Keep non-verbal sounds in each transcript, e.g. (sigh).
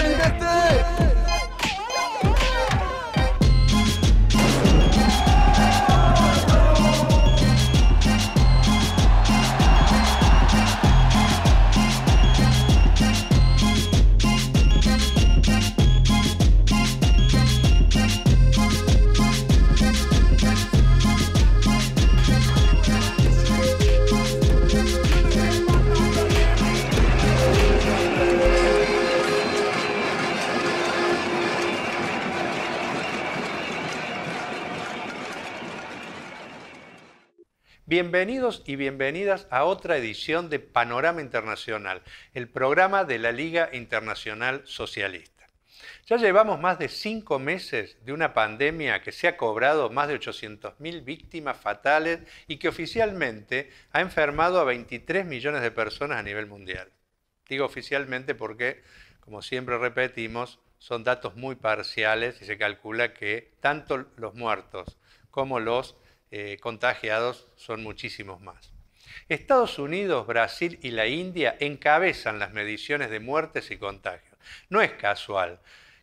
solidarité Bienvenidos y bienvenidas a otra edición de Panorama Internacional, el programa de la Liga Internacional Socialista. Ya llevamos más de cinco meses de una pandemia que se ha cobrado más de 800.000 víctimas fatales y que oficialmente ha enfermado a 23 millones de personas a nivel mundial. Digo oficialmente porque, como siempre repetimos, son datos muy parciales y se calcula que tanto los muertos como los eh, contagiados son muchísimos más. Estados Unidos, Brasil y la India encabezan las mediciones de muertes y contagios. No es casual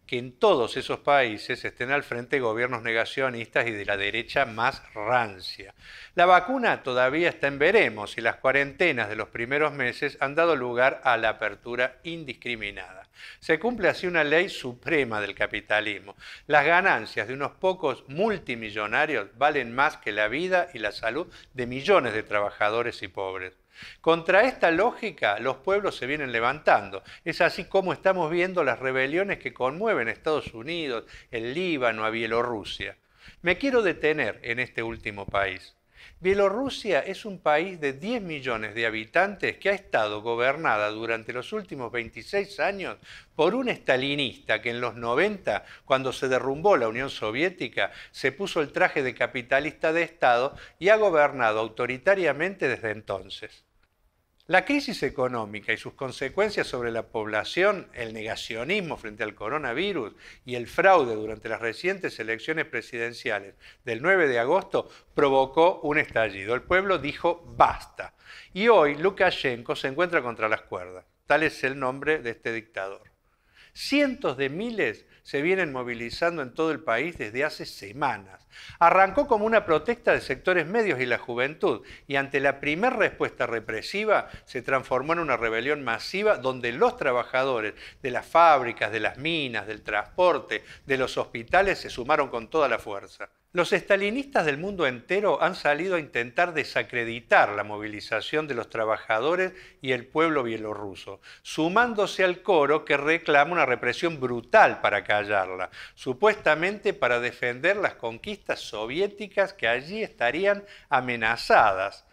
que en todos esos países estén al frente gobiernos negacionistas y de la derecha más rancia. La vacuna todavía está en veremos y las cuarentenas de los primeros meses han dado lugar a la apertura indiscriminada. Se cumple así una ley suprema del capitalismo. Las ganancias de unos pocos multimillonarios valen más que la vida y la salud de millones de trabajadores y pobres. Contra esta lógica los pueblos se vienen levantando. Es así como estamos viendo las rebeliones que conmueven a Estados Unidos, el Líbano, a Bielorrusia. Me quiero detener en este último país. Bielorrusia es un país de 10 millones de habitantes que ha estado gobernada durante los últimos 26 años por un estalinista que en los 90, cuando se derrumbó la Unión Soviética, se puso el traje de capitalista de Estado y ha gobernado autoritariamente desde entonces. La crisis económica y sus consecuencias sobre la población, el negacionismo frente al coronavirus y el fraude durante las recientes elecciones presidenciales del 9 de agosto provocó un estallido. El pueblo dijo basta. Y hoy Lukashenko se encuentra contra las cuerdas. Tal es el nombre de este dictador. Cientos de miles se vienen movilizando en todo el país desde hace semanas. Arrancó como una protesta de sectores medios y la juventud y ante la primera respuesta represiva se transformó en una rebelión masiva donde los trabajadores de las fábricas, de las minas, del transporte, de los hospitales se sumaron con toda la fuerza. Los estalinistas del mundo entero han salido a intentar desacreditar la movilización de los trabajadores y el pueblo bielorruso, sumándose al coro que reclama una represión brutal para callarla, supuestamente para defender las conquistas soviéticas que allí estarían amenazadas.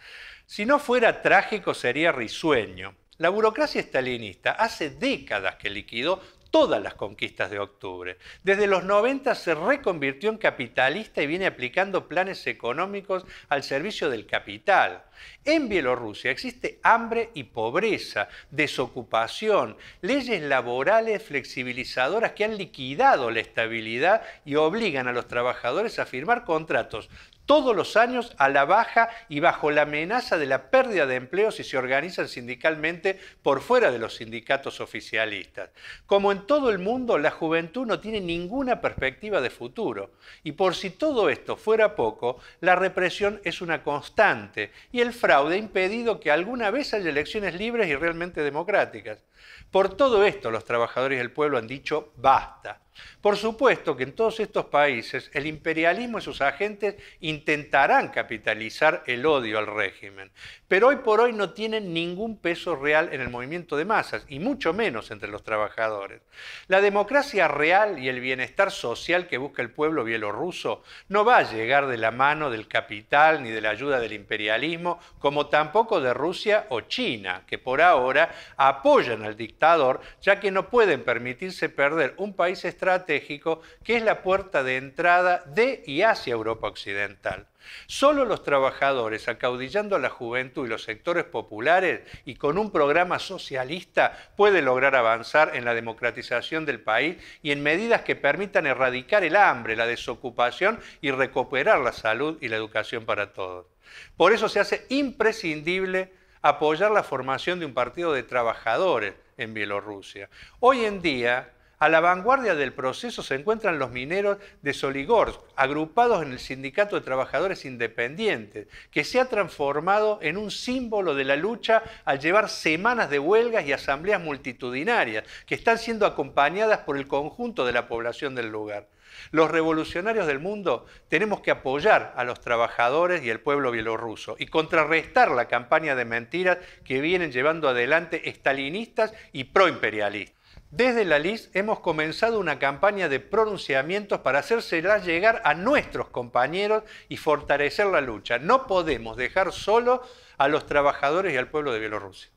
Si no fuera trágico sería risueño. La burocracia estalinista hace décadas que liquidó todas las conquistas de octubre. Desde los 90 se reconvirtió en capitalista y viene aplicando planes económicos al servicio del capital. En Bielorrusia existe hambre y pobreza, desocupación, leyes laborales flexibilizadoras que han liquidado la estabilidad y obligan a los trabajadores a firmar contratos todos los años a la baja y bajo la amenaza de la pérdida de empleo si se organizan sindicalmente por fuera de los sindicatos oficialistas. Como en todo el mundo, la juventud no tiene ninguna perspectiva de futuro. Y por si todo esto fuera poco, la represión es una constante y el fraude ha impedido que alguna vez haya elecciones libres y realmente democráticas. Por todo esto, los trabajadores del pueblo han dicho basta por supuesto que en todos estos países el imperialismo y sus agentes intentarán capitalizar el odio al régimen, pero hoy por hoy no tienen ningún peso real en el movimiento de masas y mucho menos entre los trabajadores. La democracia real y el bienestar social que busca el pueblo bielorruso no va a llegar de la mano del capital ni de la ayuda del imperialismo, como tampoco de Rusia o China, que por ahora apoyan al dictador ya que no pueden permitirse perder un país estratégico estratégico que es la puerta de entrada de y hacia Europa Occidental. Solo los trabajadores, acaudillando a la juventud y los sectores populares y con un programa socialista, puede lograr avanzar en la democratización del país y en medidas que permitan erradicar el hambre, la desocupación y recuperar la salud y la educación para todos. Por eso se hace imprescindible apoyar la formación de un partido de trabajadores en Bielorrusia. Hoy en día, a la vanguardia del proceso se encuentran los mineros de Soligorsk, agrupados en el Sindicato de Trabajadores Independientes, que se ha transformado en un símbolo de la lucha al llevar semanas de huelgas y asambleas multitudinarias, que están siendo acompañadas por el conjunto de la población del lugar. Los revolucionarios del mundo tenemos que apoyar a los trabajadores y el pueblo bielorruso y contrarrestar la campaña de mentiras que vienen llevando adelante estalinistas y proimperialistas. Desde la LIS hemos comenzado una campaña de pronunciamientos para hacérsela llegar a nuestros compañeros y fortalecer la lucha. No podemos dejar solo a los trabajadores y al pueblo de Bielorrusia.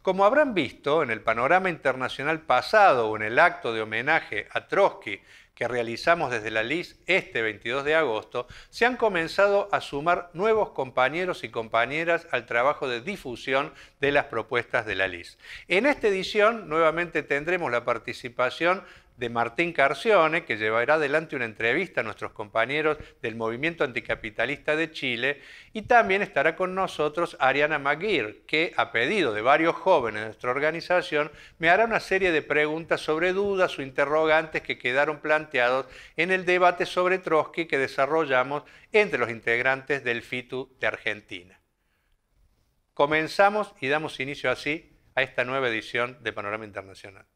Como habrán visto en el panorama internacional pasado o en el acto de homenaje a Trotsky que realizamos desde la LIS este 22 de agosto, se han comenzado a sumar nuevos compañeros y compañeras al trabajo de difusión de las propuestas de la LIS. En esta edición nuevamente tendremos la participación de Martín Carcione, que llevará adelante una entrevista a nuestros compañeros del Movimiento Anticapitalista de Chile, y también estará con nosotros Ariana Maguir, que a pedido de varios jóvenes de nuestra organización me hará una serie de preguntas sobre dudas o interrogantes que quedaron planteados en el debate sobre Trotsky que desarrollamos entre los integrantes del FITU de Argentina. Comenzamos y damos inicio así a esta nueva edición de Panorama Internacional.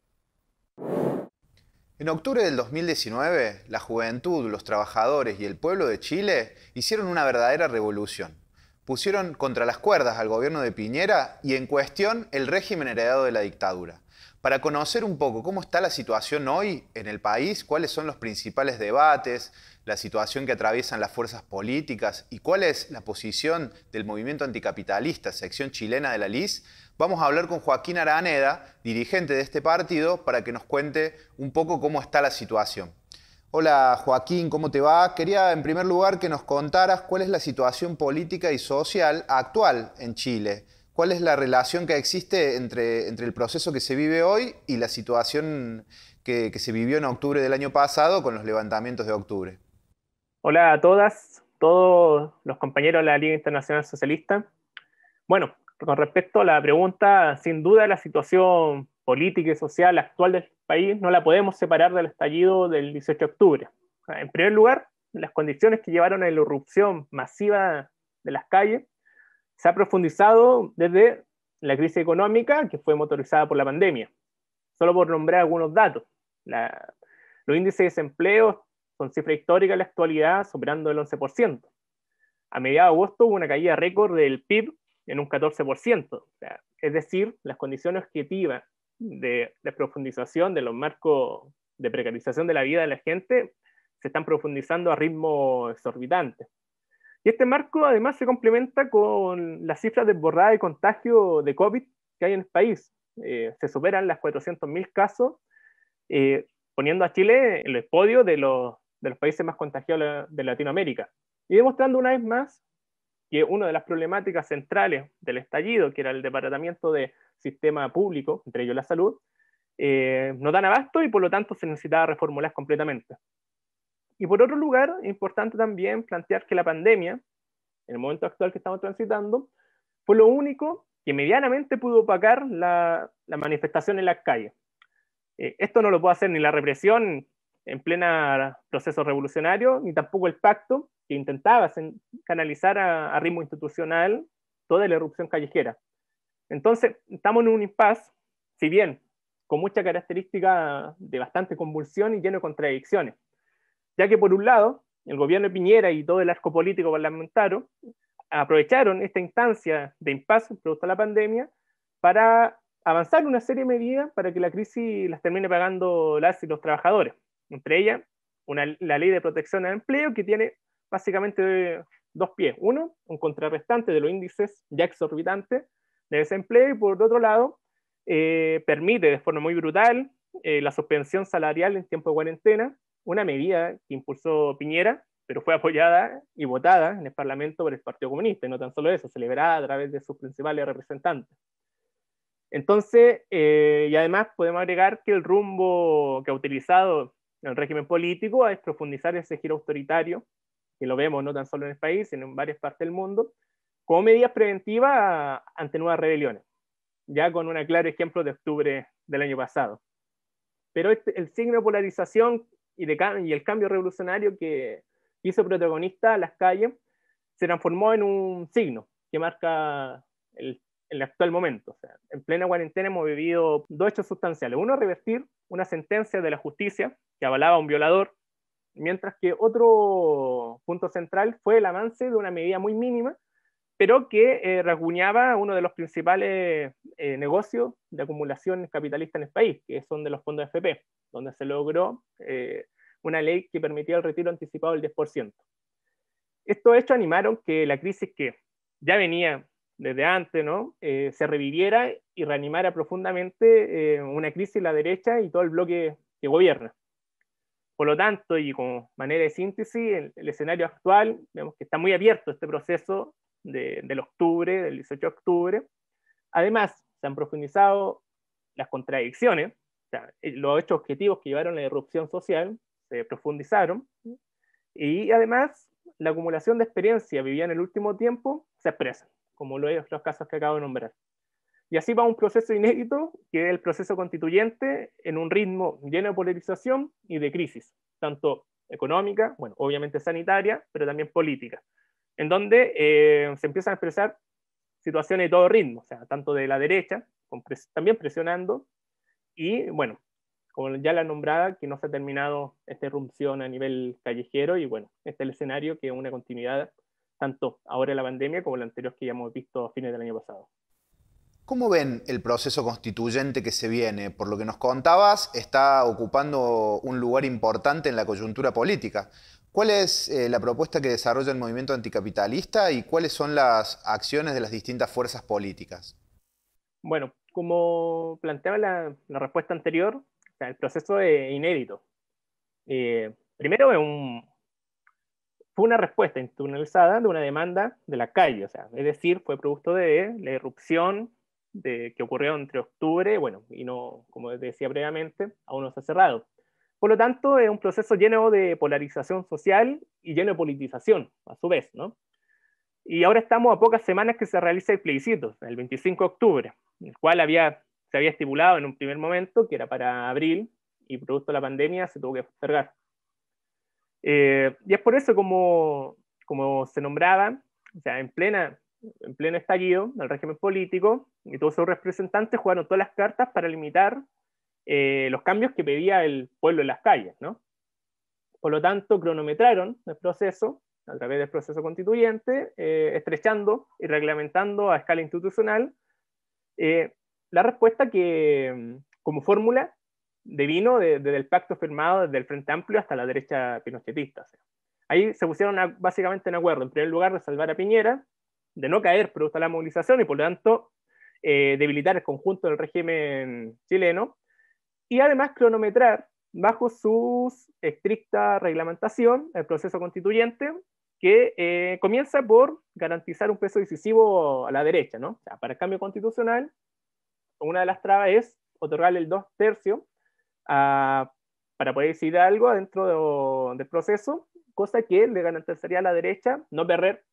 En octubre del 2019, la juventud, los trabajadores y el pueblo de Chile hicieron una verdadera revolución. Pusieron contra las cuerdas al gobierno de Piñera y en cuestión el régimen heredado de la dictadura. Para conocer un poco cómo está la situación hoy en el país, cuáles son los principales debates, la situación que atraviesan las fuerzas políticas y cuál es la posición del movimiento anticapitalista, sección chilena de la LIS, vamos a hablar con Joaquín Araneda, dirigente de este partido, para que nos cuente un poco cómo está la situación. Hola Joaquín, ¿cómo te va? Quería en primer lugar que nos contaras cuál es la situación política y social actual en Chile. ¿Cuál es la relación que existe entre, entre el proceso que se vive hoy y la situación que se vivió en octubre del año pasado con los levantamientos de octubre? Hola a todas, todos los compañeros de la Liga Internacional Socialista. Bueno, con respecto a la pregunta, sin duda la situación política y social actual del país no la podemos separar del estallido del 18 de octubre. En primer lugar, las condiciones que llevaron a la irrupción masiva de las calles se ha profundizado desde la crisis económica que fue motorizada por la pandemia. Solo por nombrar algunos datos, los índices de desempleo con cifra histórica en la actualidad superando el 11%. A mediados de agosto hubo una caída récord del PIB en un 14%. es decir, las condiciones objetivas de, de profundización de los marcos de precarización de la vida de la gente se están profundizando a ritmo exorbitante. Y este marco además se complementa con las cifras desbordadas de contagio de COVID que hay en el país. Eh, se superan las 400.000 casos, eh, poniendo a Chile en el podio de los de los países más contagiados de Latinoamérica. Y demostrando una vez más que una de las problemáticas centrales del estallido, que era el departamento de sistema público, entre ellos la salud, eh, no dan abasto y por lo tanto se necesitaba reformular completamente. Y por otro lugar, importante también plantear que la pandemia, en el momento actual que estamos transitando, fue lo único que medianamente pudo opacar la, manifestación en las calles. Eh, esto no lo puede hacer ni la represión, en plena proceso revolucionario, ni tampoco el pacto, que intentaba canalizar a, ritmo institucional toda la erupción callejera. Entonces, estamos en un impasse, si bien con mucha característica de bastante convulsión y lleno de contradicciones, ya que por un lado, el gobierno de Piñera y todo el arco político parlamentario aprovecharon esta instancia de impasse producto de la pandemia para avanzar una serie de medidas para que la crisis las termine pagando las y los trabajadores. Entre ellas, la ley de protección al empleo que tiene básicamente dos pies. Uno, un contrarrestante de los índices ya exorbitantes de desempleo y por otro lado, eh, permite de forma muy brutal eh, la suspensión salarial en tiempo de cuarentena, una medida que impulsó Piñera, pero fue apoyada y votada en el Parlamento por el Partido Comunista, y no tan solo eso, celebrada a través de sus principales representantes. Entonces, eh, y además podemos agregar que el rumbo que ha utilizado en el régimen político es profundizar ese giro autoritario, que lo vemos no tan solo en el país, sino en varias partes del mundo, como medidas preventivas ante nuevas rebeliones, ya con un claro ejemplo de octubre del año pasado. Pero este, el signo de polarización y, de, y el cambio revolucionario que hizo protagonista a las calles se transformó en un signo que marca el, actual momento. en plena cuarentena hemos vivido dos hechos sustanciales. Uno, revertir una sentencia de la justicia que avalaba a un violador, mientras que otro punto central fue el avance de una medida muy mínima, pero que eh, rasguñaba uno de los principales eh, negocios de acumulación capitalista en el país, que son de los fondos FP, donde se logró eh, una ley que permitía el retiro anticipado del 10%. Estos hechos animaron que la crisis que ya venía desde antes, ¿no? Eh, se reviviera y reanimara profundamente eh, una crisis en la derecha y todo el bloque que gobierna. Por lo tanto, y como manera de síntesis, el, escenario actual, vemos que está muy abierto este proceso del octubre, del 18 de octubre. Además, se han profundizado las contradicciones, eh, los hechos objetivos que llevaron a la irrupción social se profundizaron, y además la acumulación de experiencia vivida en el último tiempo se expresa como lo es los casos que acabo de nombrar. Y así va un proceso inédito, que es el proceso constituyente, en un ritmo lleno de polarización y de crisis, tanto económica, bueno, obviamente sanitaria, pero también política, en donde eh, se empiezan a expresar situaciones de todo ritmo, o sea, tanto de la derecha, también presionando, y bueno, como ya la nombrada, que no se ha terminado esta irrupción a nivel callejero, y bueno, este es el escenario que es una continuidad tanto ahora la pandemia como los la anterior que ya hemos visto a fines del año pasado. ¿Cómo ven el proceso constituyente que se viene? Por lo que nos contabas, está ocupando un lugar importante en la coyuntura política. ¿Cuál es eh, la propuesta que desarrolla el movimiento anticapitalista y cuáles son las acciones de las distintas fuerzas políticas? Bueno, como planteaba la, respuesta anterior, el proceso es inédito. Eh, primero es un, fue una respuesta internalizada de una demanda de la calle, o sea, es decir, fue producto de la irrupción de, que ocurrió entre octubre, bueno, y no, como decía previamente, aún no se ha cerrado. Por lo tanto, es un proceso lleno de polarización social y lleno de politización, a su vez, ¿no? Y ahora estamos a pocas semanas que se realiza el plebiscito, el 25 de octubre, el cual había, se había estipulado en un primer momento que era para abril y producto de la pandemia se tuvo que postergar. Eh, y es por eso como, como se nombraba, o sea, en, plena, en pleno estallido del régimen político, y todos sus representantes jugaron todas las cartas para limitar eh, los cambios que pedía el pueblo en las calles, ¿no? Por lo tanto, cronometraron el proceso a través del proceso constituyente, eh, estrechando y reglamentando a escala institucional la respuesta que, como fórmula, de vino desde el pacto firmado desde el Frente Amplio hasta la derecha pinochetista. Ahí se pusieron básicamente en acuerdo, en primer lugar, de salvar a Piñera, de no caer producto de la movilización y por lo tanto eh, debilitar el conjunto del régimen chileno, y además cronometrar bajo su estricta reglamentación el proceso constituyente que eh, comienza por garantizar un peso decisivo a la derecha, ¿no? para el cambio constitucional, una de las trabas es otorgarle el dos tercios para poder decidir algo dentro del proceso, cosa que le garantizaría a la derecha no perder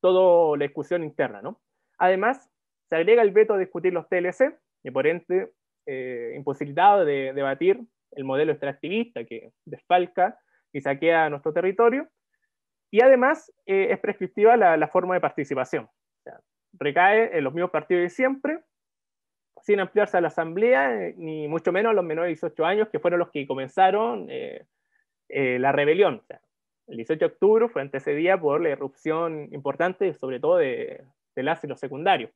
toda la discusión interna. ¿no? Además, se agrega el veto a discutir los TLC y por ende eh, imposibilidad de debatir el modelo extractivista que desfalca y saquea nuestro territorio. Y además eh, es prescriptiva la, forma de participación. O recae en los mismos partidos de siempre sin ampliarse a la asamblea, ni mucho menos a los menores de 18 años, que fueron los que comenzaron eh, eh, la rebelión. el 18 de octubre fue antecedida por la irrupción importante, sobre todo de, de las y los secundarios,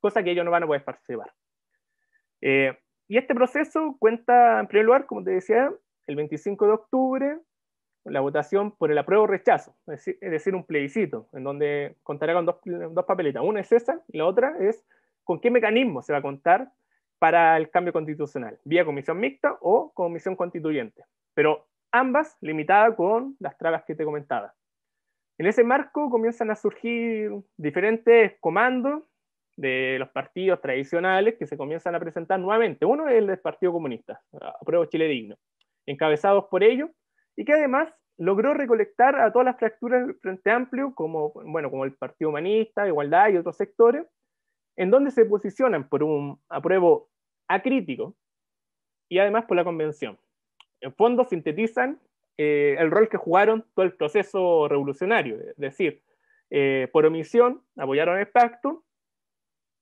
cosa que ellos no van a poder participar. Eh, y este proceso cuenta, en primer lugar, como te decía, el 25 de octubre, la votación por el apruebo o rechazo, es decir, un plebiscito, en donde contará con dos, dos papeletas. Una es esa y la otra es con qué mecanismo se va a contar para el cambio constitucional, vía comisión mixta o comisión constituyente, pero ambas limitadas con las trabas que te comentaba. En ese marco comienzan a surgir diferentes comandos de los partidos tradicionales que se comienzan a presentar nuevamente. Uno es el del Partido Comunista, Apruebo Chile Digno, encabezados por ellos, y que además logró recolectar a todas las fracturas del Frente Amplio, como, bueno, como el Partido Humanista, Igualdad y otros sectores, en donde se posicionan por un apruebo acrítico y además por la convención. En fondo sintetizan eh, el rol que jugaron todo el proceso revolucionario, es decir, eh, por omisión apoyaron el pacto,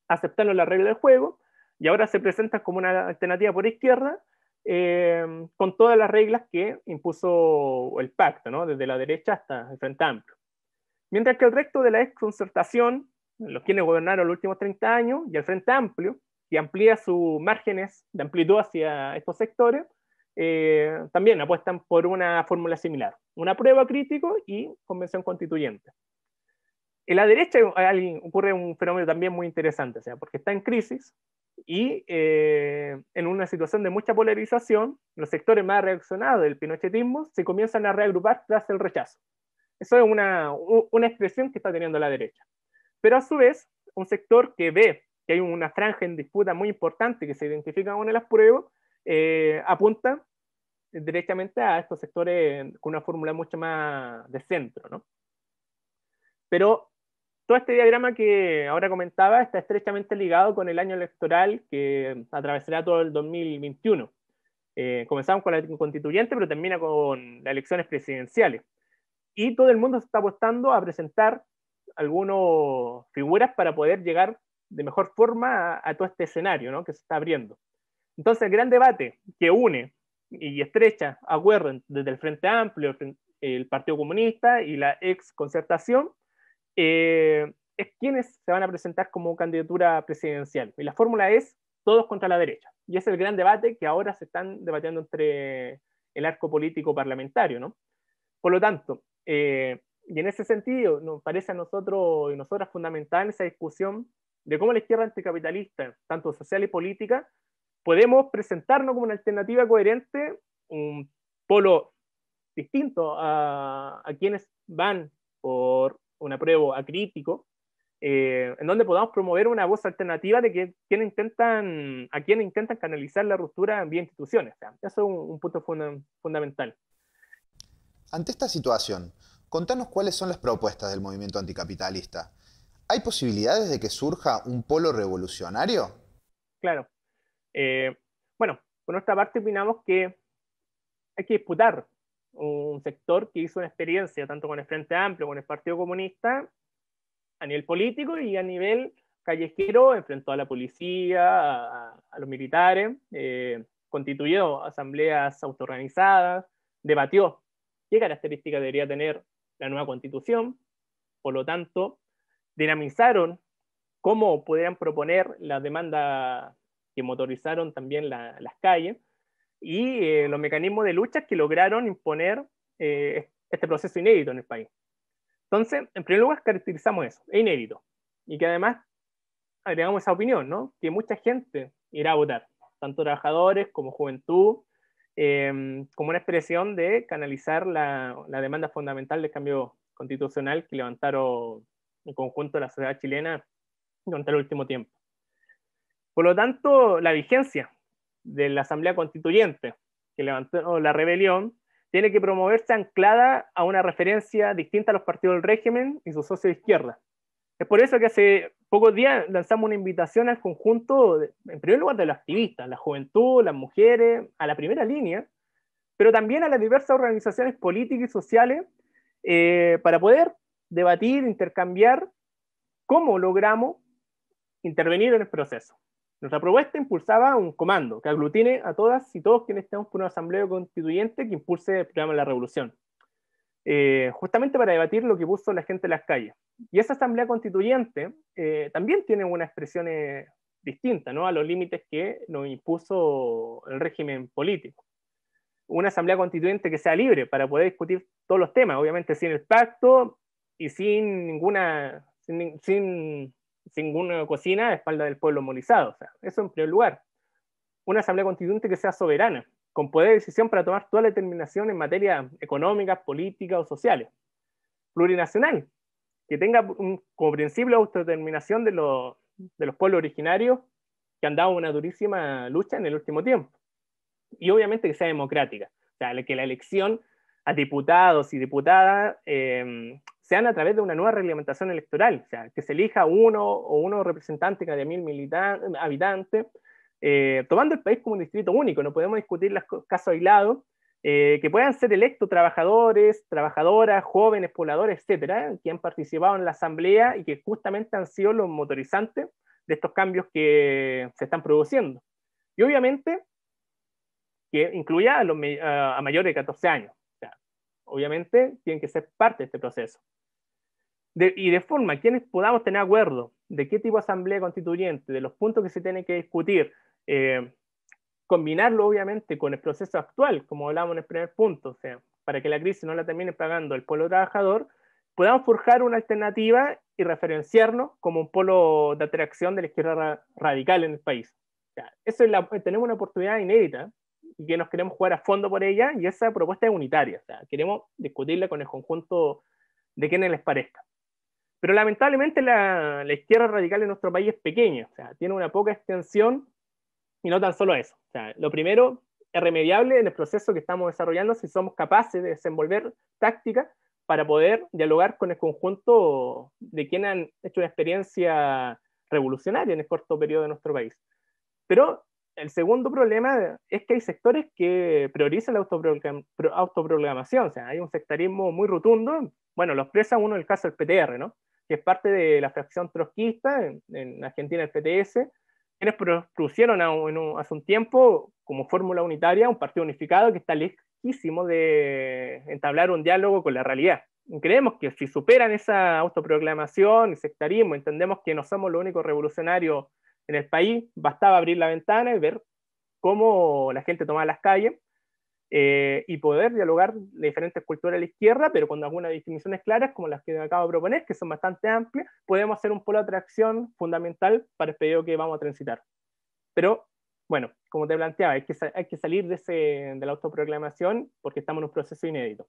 aceptaron la regla del juego y ahora se presentan como una alternativa por izquierda eh, con todas las reglas que impuso el pacto, desde la derecha hasta el Frente Amplio. Mientras que el resto de la concertación los quienes gobernaron los últimos 30 años, y el Frente Amplio, que amplía sus márgenes de amplitud hacia estos sectores, eh, también apuestan por una fórmula similar, una prueba crítico y convención constituyente. En la derecha ocurre un fenómeno también muy interesante, o sea, porque está en crisis y eh, en una situación de mucha polarización, los sectores más reaccionados del pinochetismo se comienzan a reagrupar tras el rechazo. Eso es una, una expresión que está teniendo la derecha. Pero a su vez, un sector que ve que hay una franja en disputa muy importante que se identifica con el las eh, apunta directamente a estos sectores con una fórmula mucho más de centro. ¿no? Pero todo este diagrama que ahora comentaba está estrechamente ligado con el año electoral que atravesará todo el 2021. Eh, comenzamos con la constituyente, pero termina con las elecciones presidenciales. Y todo el mundo se está apostando a presentar algunas figuras para poder llegar de mejor forma a, todo este escenario ¿no? que se está abriendo. Entonces, el gran debate que une y estrecha a Warren desde el Frente Amplio, el, Partido Comunista y la ex concertación, eh, es quiénes se van a presentar como candidatura presidencial. Y la fórmula es todos contra la derecha. Y es el gran debate que ahora se están debatiendo entre el arco político parlamentario. ¿no? Por lo tanto, eh, y en ese sentido, nos parece a nosotros y nosotras fundamental esa discusión de cómo la izquierda anticapitalista, tanto social y política, podemos presentarnos como una alternativa coherente, un polo distinto a, a quienes van por un prueba acrítico, eh, en donde podamos promover una voz alternativa de que, quien intentan, a quienes intentan canalizar la ruptura vía instituciones. O eso es un, punto fundamental. Ante esta situación, contanos cuáles son las propuestas del movimiento anticapitalista. ¿Hay posibilidades de que surja un polo revolucionario? Claro. Eh, bueno, por nuestra parte opinamos que hay que disputar un sector que hizo una experiencia tanto con el Frente Amplio, con el Partido Comunista, a nivel político y a nivel callejero, enfrentó a la policía, a, los militares, eh, constituyó asambleas autoorganizadas, debatió qué características debería tener la nueva constitución, por lo tanto, dinamizaron cómo podían proponer la demanda que motorizaron también las calles y eh, los mecanismos de lucha que lograron imponer eh, este proceso inédito en el país. Entonces, en primer lugar, caracterizamos eso, es inédito. Y que además agregamos esa opinión, ¿no? Que mucha gente irá a votar, tanto trabajadores como juventud, Em, como una expresión de canalizar la, demanda fundamental de cambio constitucional que levantaron en conjunto de la sociedad chilena durante el último tiempo. Por lo tanto, la vigencia de la Asamblea Constituyente que levantó la rebelión tiene que promoverse anclada a una referencia distinta a los partidos del régimen y su socios de izquierda. Es por eso que hace pocos días lanzamos una invitación al conjunto, en primer lugar, de los activistas, la juventud, las mujeres, a la primera línea, pero también a las diversas organizaciones políticas y sociales eh, para poder debatir, intercambiar cómo logramos intervenir en el proceso. Nuestra propuesta impulsaba un comando que aglutine a todas y todos quienes estamos por una asamblea constituyente que impulse el programa de la revolución. Eh, justamente para debatir lo que puso la gente en las calles. Y esa asamblea constituyente eh, también tiene una expresión distinta, a los límites que nos impuso el régimen político. Una asamblea constituyente que sea libre para poder discutir todos los temas, obviamente sin el pacto y sin ninguna, cocina a espalda del pueblo movilizado. sea, eso en primer lugar. Una asamblea constituyente que sea soberana, con poder de decisión para tomar toda la determinación en materia económica, política o social. Plurinacional, que tenga un, comprensible principio la autodeterminación de, de los pueblos originarios que han dado una durísima lucha en el último tiempo. Y obviamente que sea democrática, o sea, que la elección a diputados y diputadas em, sean a través de una nueva reglamentación electoral, o sea, que se elija uno o uno representante cada mil habitantes eh, tomando el país como un distrito único, no podemos discutir los casos aislados, eh, que puedan ser electos trabajadores, trabajadoras, jóvenes, pobladores, etcétera, que han participado en la asamblea y que justamente han sido los motorizantes de estos cambios que se están produciendo. Y obviamente que incluya a, los, a mayores de 14 años. obviamente tienen que ser parte de este proceso. y de forma, quienes podamos tener acuerdo de qué tipo de asamblea constituyente, de los puntos que se tienen que discutir, eh, combinarlo obviamente con el proceso actual, como hablábamos en el primer punto, para que la crisis no la termine pagando el pueblo trabajador, podamos forjar una alternativa y referenciarnos como un polo de atracción de la izquierda radical en el país. eso es tenemos una oportunidad inédita y que nos queremos jugar a fondo por ella y esa propuesta es unitaria, queremos discutirla con el conjunto de quienes les parezca. Pero lamentablemente la, izquierda radical en nuestro país es pequeña, tiene una poca extensión y no tan solo eso. lo primero es remediable en el proceso que estamos desarrollando si somos capaces de desenvolver tácticas para poder dialogar con el conjunto de quienes han hecho una experiencia revolucionaria en el corto periodo de nuestro país. Pero el segundo problema es que hay sectores que priorizan la autoprogramación. o sea, hay un sectarismo muy rotundo, bueno, lo expresa uno en el caso del PTR, ¿no? que es parte de la fracción trotskista, en, en Argentina el PTS, quienes producieron hace un tiempo como fórmula unitaria un partido unificado que está lejísimo de entablar un diálogo con la realidad. creemos que si superan esa autoproclamación y sectarismo, entendemos que no somos los únicos revolucionarios en el país, bastaba abrir la ventana y ver cómo la gente tomaba las calles eh, y poder dialogar de diferentes culturas a la izquierda, pero con algunas definiciones claras, como las que acabo de proponer, que son bastante amplias, podemos hacer un polo de atracción fundamental para el periodo que vamos a transitar. Pero, bueno, como te planteaba, hay que, hay que salir de, ese, de la autoproclamación porque estamos en un proceso inédito.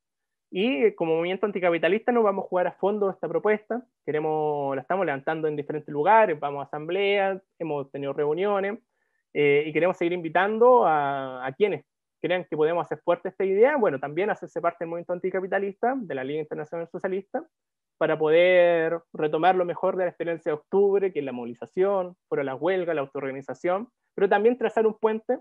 Y como movimiento anticapitalista nos vamos a jugar a fondo esta propuesta, queremos, la estamos levantando en diferentes lugares, vamos a asambleas, hemos tenido reuniones, eh, y queremos seguir invitando a, a quienes crean que podemos hacer fuerte esta idea, bueno, también hacerse parte del movimiento anticapitalista, de la Liga Internacional Socialista, para poder retomar lo mejor de la experiencia de octubre, que es la movilización, fueron las huelgas, la autoorganización, pero también trazar un puente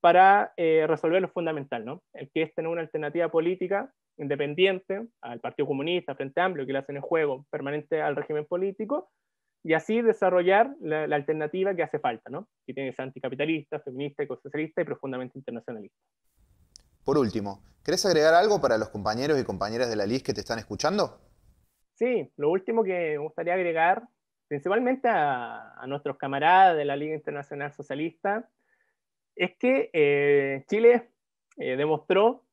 para eh, resolver lo fundamental, ¿no? El que es tener una alternativa política independiente al Partido Comunista, frente Amplio, que le hacen el juego permanente al régimen político, y así desarrollar la, alternativa que hace falta, que tiene que ser anticapitalista, feminista, ecosocialista y profundamente internacionalista. Por último, ¿querés agregar algo para los compañeros y compañeras de la LIS que te están escuchando? Sí, lo último que me gustaría agregar, principalmente a, nuestros camaradas de la Liga Internacional Socialista, es que eh, Chile eh, demostró,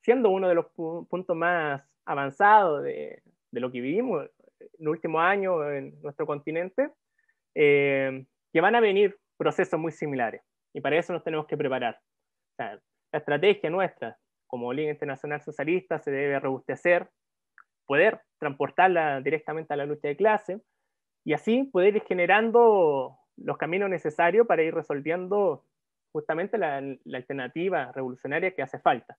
siendo uno de los puntos más avanzados de lo que vivimos el último año en nuestro continente, eh, que van a venir procesos muy similares. Y para eso nos tenemos que preparar. la estrategia nuestra como Liga Internacional Socialista se debe robustecer, poder transportarla directamente a la lucha de clase y así poder ir generando los caminos necesarios para ir resolviendo justamente la, alternativa revolucionaria que hace falta.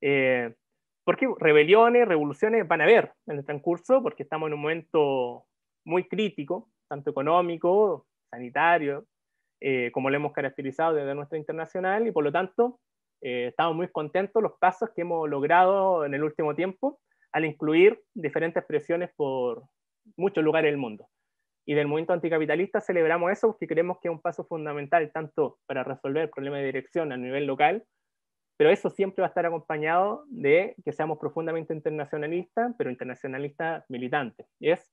Eh, porque rebeliones, revoluciones van a haber en el transcurso, porque estamos en un momento muy crítico, tanto económico, sanitario, eh, como lo hemos caracterizado desde nuestra internacional, y por lo tanto eh, estamos muy contentos los pasos que hemos logrado en el último tiempo al incluir diferentes presiones por muchos lugares del mundo. Y del movimiento anticapitalista celebramos eso porque creemos que es un paso fundamental tanto para resolver el problema de dirección a nivel local, pero eso siempre va a estar acompañado de que seamos profundamente internacionalistas, pero internacionalistas militantes. Y es,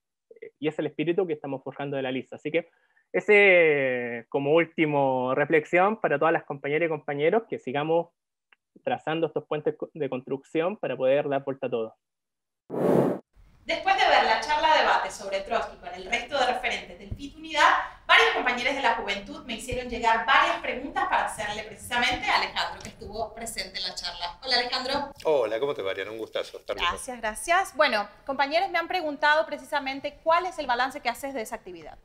y es el espíritu que estamos forjando de la lista. Así que ese como último reflexión para todas las compañeras y compañeros, que sigamos trazando estos puentes de construcción para poder dar vuelta a todo. Después de ver la charla de debate sobre Trotsky con el resto de referentes del FIT Unidad, varios compañeros de la juventud me hicieron llegar varias preguntas para hacerle precisamente a Alejandro, que estuvo presente en la charla. Hola Alejandro. Hola, ¿cómo te va, Un gustazo estar Gracias, gracias. Bueno, compañeros me han preguntado precisamente cuál es el balance que haces de esa actividad.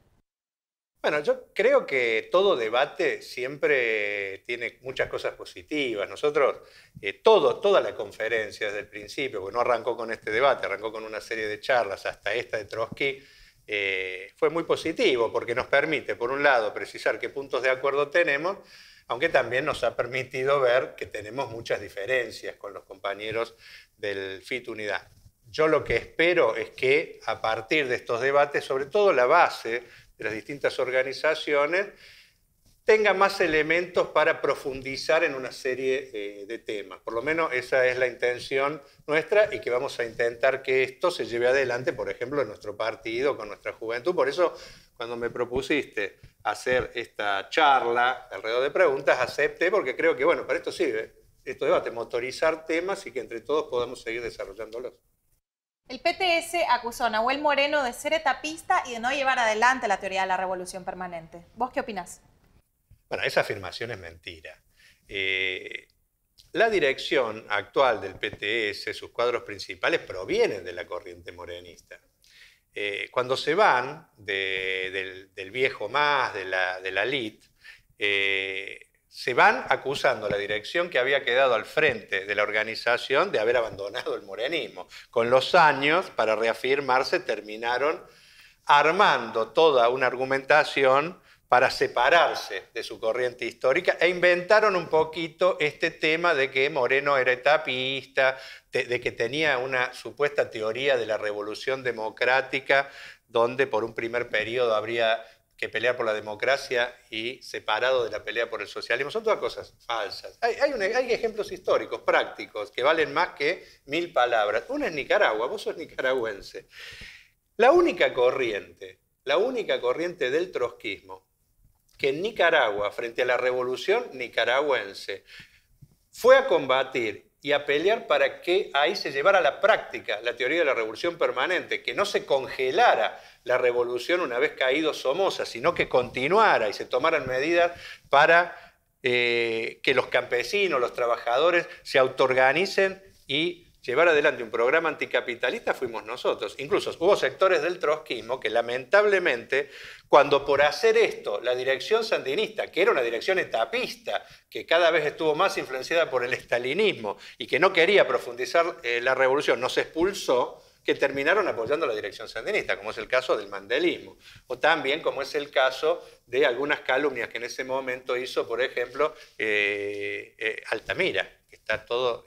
Bueno, yo creo que todo debate siempre tiene muchas cosas positivas. Nosotros, eh, todo, toda la conferencia desde el principio, porque no arrancó con este debate, arrancó con una serie de charlas hasta esta de Trotsky, eh, fue muy positivo porque nos permite, por un lado, precisar qué puntos de acuerdo tenemos, aunque también nos ha permitido ver que tenemos muchas diferencias con los compañeros del FIT Unidad. Yo lo que espero es que a partir de estos debates, sobre todo la base de las distintas organizaciones, tenga más elementos para profundizar en una serie eh, de temas. Por lo menos esa es la intención nuestra y que vamos a intentar que esto se lleve adelante, por ejemplo, en nuestro partido, con nuestra juventud. Por eso, cuando me propusiste hacer esta charla alrededor de preguntas, acepté porque creo que, bueno, para esto sirve, esto debate, motorizar temas y que entre todos podamos seguir desarrollándolos. El PTS acusó a Nahuel Moreno de ser etapista y de no llevar adelante la teoría de la revolución permanente. ¿Vos qué opinás? Bueno, esa afirmación es mentira. Eh, la dirección actual del PTS, sus cuadros principales, provienen de la corriente morenista. Eh, cuando se van del, viejo más, de la, de LIT, eh, se van acusando a la dirección que había quedado al frente de la organización de haber abandonado el morenismo. Con los años, para reafirmarse, terminaron armando toda una argumentación para separarse de su corriente histórica e inventaron un poquito este tema de que Moreno era etapista, de, que tenía una supuesta teoría de la revolución democrática, donde por un primer periodo habría que pelear por la democracia y separado de la pelea por el socialismo. Son todas cosas falsas. Hay, ejemplos históricos, prácticos, que valen más que mil palabras. Una es Nicaragua, vos sos nicaragüense. La única corriente, la única corriente del trotskismo que en Nicaragua, frente a la revolución nicaragüense, fue a combatir y a pelear para que ahí se llevara a la práctica la teoría de la revolución permanente, que no se congelara la revolución una vez caído Somoza, sino que continuara y se tomaran medidas para eh, que los campesinos, los trabajadores se autoorganicen y llevar adelante un programa anticapitalista fuimos nosotros. Incluso hubo sectores del trotskismo que lamentablemente, cuando por hacer esto la dirección sandinista, que era una dirección etapista, que cada vez estuvo más influenciada por el estalinismo y que no quería profundizar eh, la revolución, nos expulsó, que terminaron apoyando la dirección sandinista, como es el caso del mandelismo, o también como es el caso de algunas calumnias que en ese momento hizo, por ejemplo, eh, eh, Altamira, que está todo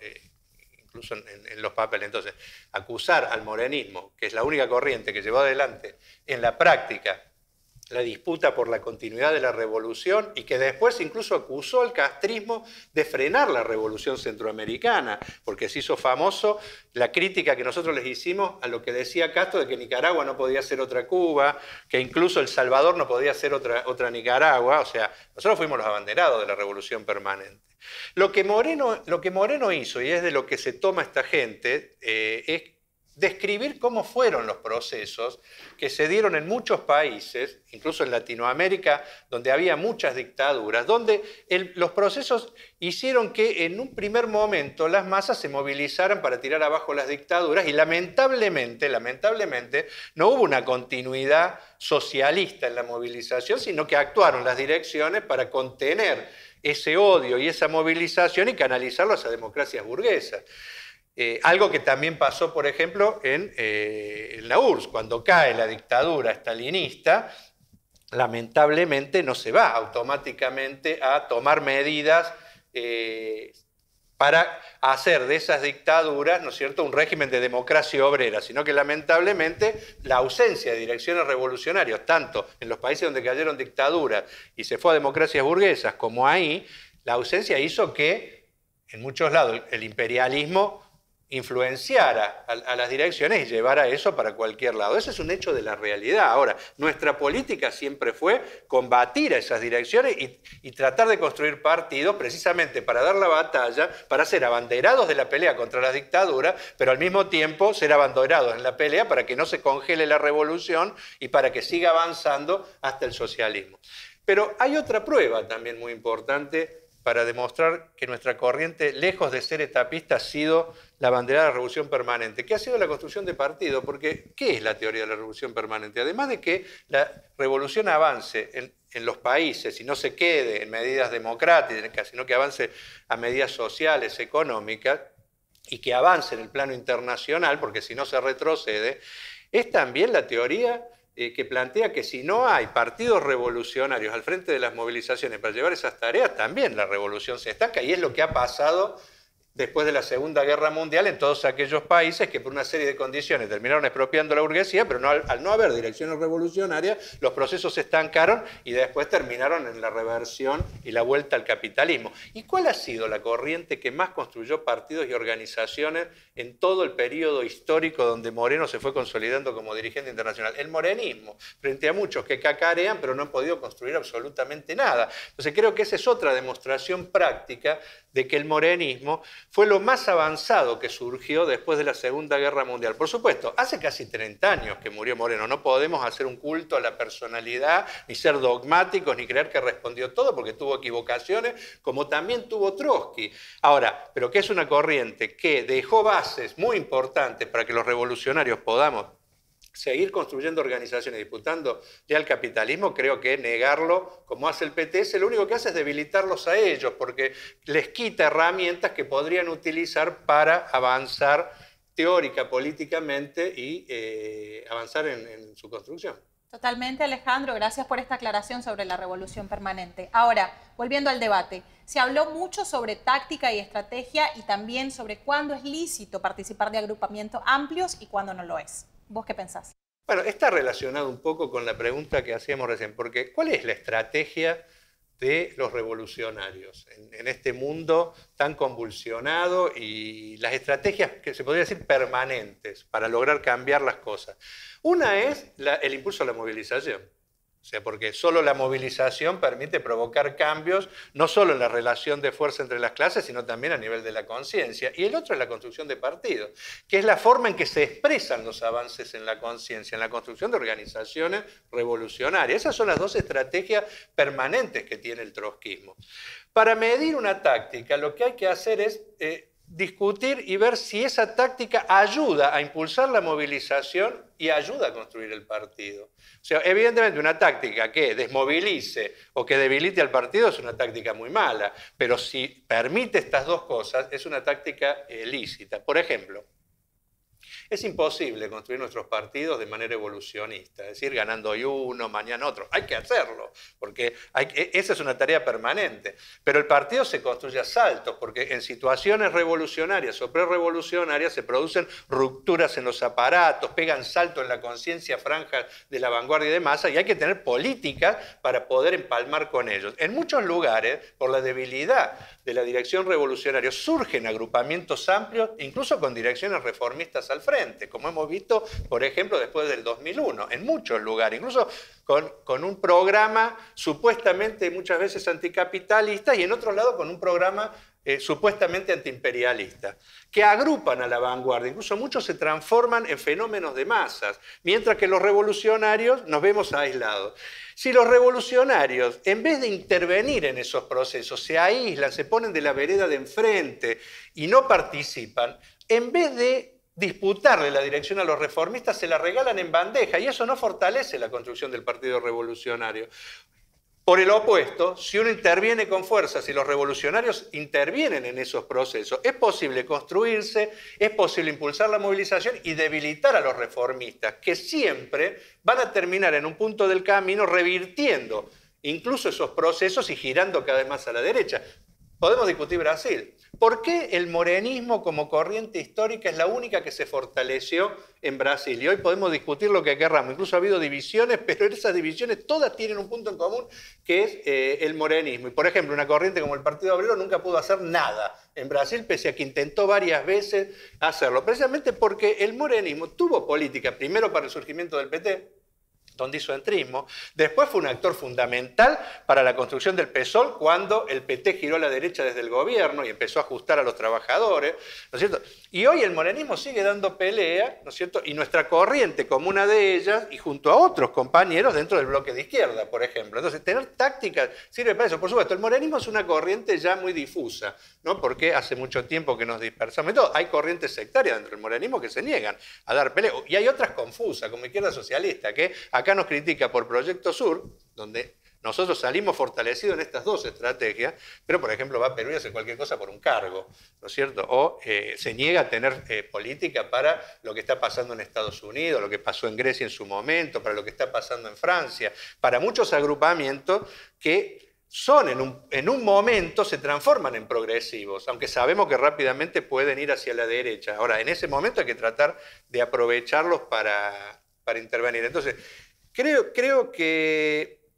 incluso en, los papeles. Entonces, acusar al morenismo, que es la única corriente que llevó adelante en la práctica la disputa por la continuidad de la revolución y que después incluso acusó al castrismo de frenar la revolución centroamericana, porque se hizo famoso la crítica que nosotros les hicimos a lo que decía Castro de que Nicaragua no podía ser otra Cuba, que incluso El Salvador no podía ser otra, otra Nicaragua, o sea, nosotros fuimos los abanderados de la revolución permanente. Lo que Moreno, lo que Moreno hizo, y es de lo que se toma esta gente, eh, es es describir cómo fueron los procesos que se dieron en muchos países, incluso en Latinoamérica, donde había muchas dictaduras, donde los procesos hicieron que en un primer momento las masas se movilizaran para tirar abajo las dictaduras y lamentablemente, lamentablemente, no hubo una continuidad socialista en la movilización, sino que actuaron las direcciones para contener ese odio y esa movilización y canalizarlo a democracias burguesas. Eh, algo que también pasó, por ejemplo, eh, en, la URSS, cuando cae la dictadura stalinista, lamentablemente no se va automáticamente a tomar medidas eh, para hacer de esas dictaduras, ¿no es cierto?, un régimen de democracia obrera, sino que lamentablemente la ausencia de direcciones revolucionarias, tanto en los países donde cayeron dictaduras y se fue a democracias burguesas como ahí, la ausencia hizo que en muchos lados el imperialismo influenciara a, las direcciones y llevar a eso para cualquier lado. Ese es un hecho de la realidad. Ahora, nuestra política siempre fue combatir a esas direcciones y, tratar de construir partidos precisamente para dar la batalla, para ser abanderados de la pelea contra la dictadura, pero al mismo tiempo ser abanderados en la pelea para que no se congele la revolución y para que siga avanzando hasta el socialismo. Pero hay otra prueba también muy importante para demostrar que nuestra corriente, lejos de ser etapista, ha sido la bandera de la revolución permanente, que ha sido la construcción de partido, porque ¿qué es la teoría de la revolución permanente? Además de que la revolución avance en, los países y no se quede en medidas democráticas, sino que avance a medidas sociales, económicas, y que avance en el plano internacional, porque si no se retrocede, es también la teoría eh, que plantea que si no hay partidos revolucionarios al frente de las movilizaciones para llevar esas tareas, también la revolución se estanca y es lo que ha pasado después de la Segunda Guerra Mundial en todos aquellos países que por una serie de condiciones terminaron expropiando la burguesía, pero al, al, no haber direcciones revolucionarias, los procesos se estancaron y después terminaron en la reversión y la vuelta al capitalismo. ¿Y cuál ha sido la corriente que más construyó partidos y organizaciones en todo el periodo histórico donde Moreno se fue consolidando como dirigente internacional? El morenismo, frente a muchos que cacarean, pero no han podido construir absolutamente nada. Entonces creo que esa es otra demostración práctica de que el morenismo fue lo más avanzado que surgió después de la Segunda Guerra Mundial. Por supuesto, hace casi 30 años que murió Moreno, no podemos hacer un culto a la personalidad, ni ser dogmáticos, ni creer que respondió todo, porque tuvo equivocaciones, como también tuvo Trotsky. Ahora, pero que es una corriente que dejó bases muy importantes para que los revolucionarios podamos seguir construyendo organizaciones disputando ya el capitalismo, creo que negarlo, como hace el PTS, lo único que hace es debilitarlos a ellos, porque les quita herramientas que podrían utilizar para avanzar teórica, políticamente y eh, avanzar en su construcción. Totalmente, Alejandro. Gracias por esta aclaración sobre la revolución permanente. Ahora, volviendo al debate, se habló mucho sobre táctica y estrategia y también sobre cuándo es lícito participar de agrupamientos amplios y cuándo no lo es. ¿Vos qué pensás? Bueno, está relacionado un poco con la pregunta que hacíamos recién, porque ¿cuál es la estrategia de los revolucionarios en, este mundo tan convulsionado y las estrategias que se podría decir permanentes para lograr cambiar las cosas? Una es el impulso a la movilización. O sea, porque solo la movilización permite provocar cambios, no solo en la relación de fuerza entre las clases, sino también a nivel de la conciencia. Y el otro es la construcción de partidos, que es la forma en que se expresan los avances en la conciencia, en la construcción de organizaciones revolucionarias. Esas son las dos estrategias permanentes que tiene el trotskismo. Para medir una táctica, lo que hay que hacer es... Eh, discutir y ver si esa táctica ayuda a impulsar la movilización y ayuda a construir el partido. O sea, evidentemente una táctica que desmovilice o que debilite al partido es una táctica muy mala, pero si permite estas dos cosas es una táctica lícita. Por ejemplo, es imposible construir nuestros partidos de manera evolucionista, es decir, ganando hoy uno, mañana otro. Hay que hacerlo, porque esa es una tarea permanente. Pero el partido se construye a saltos, porque en situaciones revolucionarias o prerevolucionarias se producen rupturas en los aparatos, pegan salto en la conciencia, franja de la vanguardia de masa, y hay que tener política para poder empalmar con ellos. En muchos lugares, por la debilidad de la dirección revolucionaria. Surgen agrupamientos amplios, incluso con direcciones reformistas al frente, como hemos visto, por ejemplo, después del 2001, en muchos lugares, incluso con, un programa supuestamente muchas veces anticapitalista y en otro lado con un programa eh, supuestamente antiimperialista, que agrupan a la vanguardia, incluso muchos se transforman en fenómenos de masas, mientras que los revolucionarios nos vemos aislados. Si los revolucionarios, en vez de intervenir en esos procesos, se aíslan, se ponen de la vereda de enfrente y no participan, en vez de disputarle la dirección a los reformistas, se la regalan en bandeja y eso no fortalece la construcción del Partido Revolucionario. Por el opuesto, si uno interviene con fuerza, si los revolucionarios intervienen en esos procesos, es posible construirse, es posible impulsar la movilización y debilitar a los reformistas, que siempre van a terminar en un punto del camino revirtiendo incluso esos procesos y girando cada vez más a la derecha. Podemos discutir Brasil. ¿Por qué el morenismo como corriente histórica es la única que se fortaleció en Brasil? Y hoy podemos discutir lo que querramos. Incluso ha habido divisiones, (laughs) pero esas divisiones todas tienen un punto en común, que es eh, el morenismo. Y por ejemplo, una corriente como el Partido Obrero nunca pudo hacer nada en Brasil, pese a que intentó varias veces hacerlo. Precisamente porque el morenismo tuvo política, primero para el surgimiento del PT, donde hizo entrismo. Después fue un actor fundamental para la construcción del PSOL cuando el PT giró a la derecha desde el gobierno y empezó a ajustar a los trabajadores, ¿no es cierto? Y hoy el morenismo sigue dando pelea, ¿no es cierto? Y nuestra corriente como una de ellas y junto a otros compañeros dentro del bloque de izquierda, por ejemplo. Entonces, tener tácticas sirve para eso. Por supuesto, el morenismo es una corriente ya muy difusa, ¿no? Porque hace mucho tiempo que nos dispersamos. entonces Hay corrientes sectarias dentro del morenismo que se niegan a dar pelea. Y hay otras confusas, como izquierda socialista, que acá acá nos critica por Proyecto Sur, donde nosotros salimos fortalecidos en estas dos estrategias, pero por ejemplo va a Perú y hace cualquier cosa por un cargo, ¿no es cierto? O eh, se niega a tener eh, política para lo que está pasando en Estados Unidos, lo que pasó en Grecia en su momento, para lo que está pasando en Francia, para muchos agrupamientos que son en un, momento, se transforman en progresivos, aunque sabemos que rápidamente pueden ir hacia la derecha. Ahora, en ese momento hay que tratar de aprovecharlos para, para intervenir. Entonces, Creo, que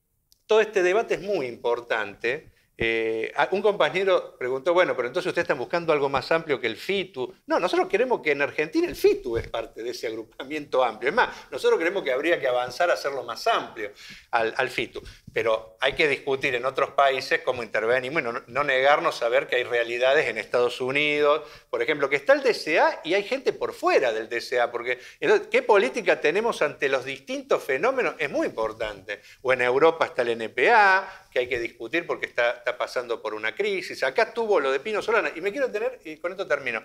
todo este debate es muy importante. Eh, un compañero preguntó, bueno, pero entonces ustedes están buscando algo más amplio que el FITU. No, nosotros queremos que en Argentina el FITU es parte de ese agrupamiento amplio. Es más, nosotros creemos que habría que avanzar a hacerlo más amplio al FITU pero hay que discutir en otros países cómo intervenimos y no, negarnos a ver que hay realidades en Estados Unidos, por ejemplo, que está el DSA y hay gente por fuera del DSA. porque qué política tenemos ante los distintos fenómenos es muy importante. O en Europa está el NPA, que hay que discutir porque está, pasando por una crisis. Acá estuvo lo de Pino Solana, y me quiero tener, y con esto termino.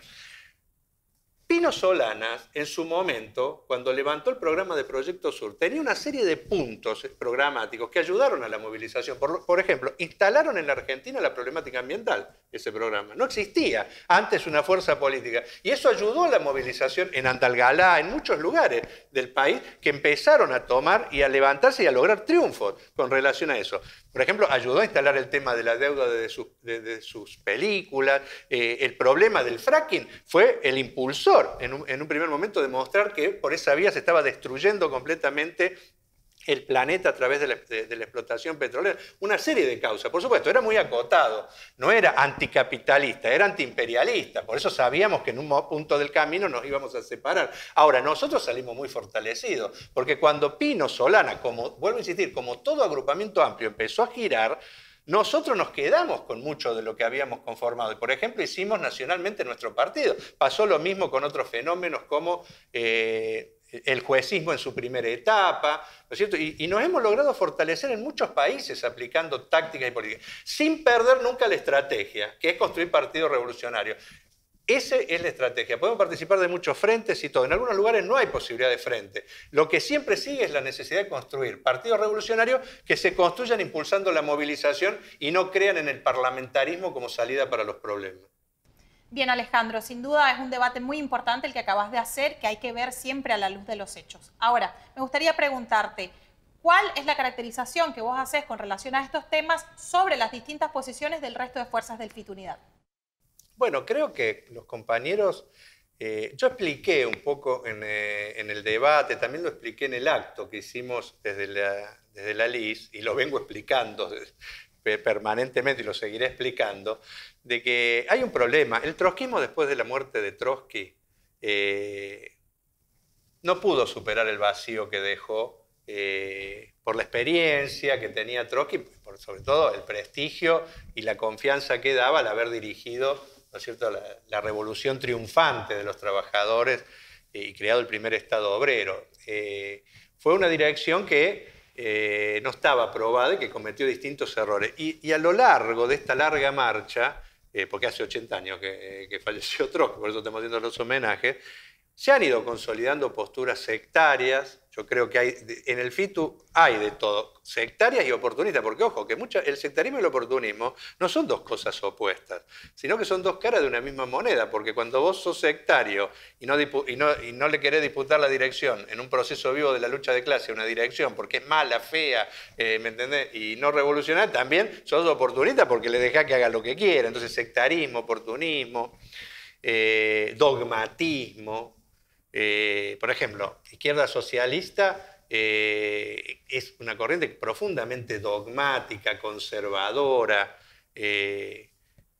Pino Solanas, en su momento, cuando levantó el programa de Proyecto Sur, tenía una serie de puntos programáticos que ayudaron a la movilización. Por, ejemplo, instalaron en Argentina la problemática ambiental, ese programa. No existía antes una fuerza política. Y eso ayudó a la movilización en Andalgalá, en muchos lugares del país, que empezaron a tomar y a levantarse y a lograr triunfos con relación a eso. Por ejemplo, ayudó a instalar el tema de la deuda de sus, de, sus películas. Eh, el problema del fracking fue el impulsor en un, primer momento demostrar que por esa vía se estaba destruyendo completamente el planeta a través de la, explotación petrolera. Una serie de causas, por supuesto, era muy acotado, no era anticapitalista, era antiimperialista, por eso sabíamos que en un punto del camino nos íbamos a separar. Ahora, nosotros salimos muy fortalecidos, porque cuando Pino Solana, como, vuelvo a insistir, como todo agrupamiento amplio empezó a girar, nosotros nos quedamos con mucho de lo que habíamos conformado. Por ejemplo, hicimos nacionalmente nuestro partido. Pasó lo mismo con otros fenómenos como eh, el juecismo en su primera etapa, cierto? Y, y, nos hemos logrado fortalecer en muchos países aplicando tácticas y políticas, sin perder nunca la estrategia, que es construir partido revolucionario. Esa es la estrategia. Podemos participar de muchos frentes y todo. En algunos lugares no hay posibilidad de frente. Lo que siempre sigue es la necesidad de construir partidos revolucionarios que se construyan impulsando la movilización y no crean en el parlamentarismo como salida para los problemas. Bien, Alejandro, sin duda es un debate muy importante el que acabas de hacer, que hay que ver siempre a la luz de los hechos. Ahora, me gustaría preguntarte, ¿cuál es la caracterización que vos haces con relación a estos temas sobre las distintas posiciones del resto de fuerzas del FIT bueno, creo que los compañeros, eh, yo expliqué un poco eh, en, el debate, también lo expliqué en el acto que hicimos desde la, desde la LIS, y lo vengo explicando permanentemente y lo seguiré explicando, de que hay un problema. El trotskismo después de la muerte de Trotsky eh, no pudo superar el vacío que dejó por la experiencia que tenía Trotsky, sobre todo el prestigio y la confianza que daba al haber dirigido la, revolución triunfante de los trabajadores eh, y creado el primer Estado obrero. Eh, fue una dirección que eh, no estaba aprobada y que cometió distintos errores. Y, a lo largo de esta larga marcha, porque hace 80 años que, falleció (laughs) Trotsky, por eso estamos haciendo los homenajes, se han ido consolidando posturas sectarias, yo creo que hay, en el FITU hay de todo, sectarias y oportunistas, porque ojo, que el sectarismo y el oportunismo no son dos cosas opuestas, sino que son dos caras de una misma moneda, porque cuando vos sos sectario y no, le querés disputar la dirección en un proceso vivo de la lucha de clase, una dirección, porque es mala, fea, eh, ¿me entendés? Y no revolucionar, también sos oportunista porque le dejás que haga lo que quiera. Entonces, sectarismo, oportunismo, eh, dogmatismo, eh, por ejemplo, izquierda socialista eh, es una corriente profundamente dogmática, conservadora. Eh,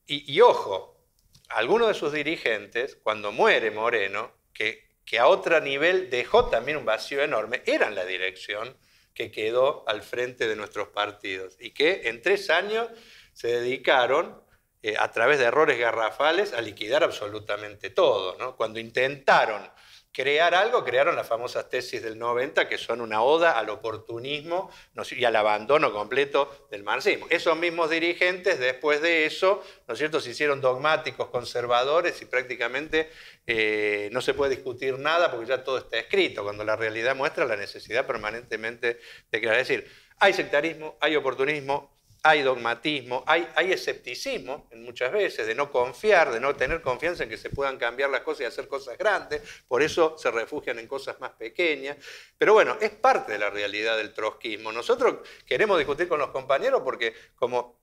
y, ojo, algunos de sus dirigentes, cuando muere Moreno, que, a otro nivel dejó también un vacío enorme, eran la dirección que quedó al frente de nuestros partidos y que en tres años se dedicaron a través de errores garrafales a liquidar absolutamente todo. Cuando intentaron crear algo, crearon las famosas tesis del 90, que son una oda al oportunismo y al abandono completo del marxismo. Esos mismos dirigentes, después de eso, ¿no es cierto?, se hicieron dogmáticos, conservadores y prácticamente eh, no se puede discutir nada porque ya todo está escrito, cuando la realidad muestra la necesidad permanentemente de crear. decir, hay sectarismo, hay oportunismo, hay dogmatismo, hay, hay escepticismo muchas veces, de no confiar, de no tener confianza en que se puedan cambiar las cosas y hacer cosas grandes, por eso se refugian en cosas más pequeñas. Pero bueno, es parte de la realidad del trotskismo. Nosotros queremos discutir con los compañeros porque como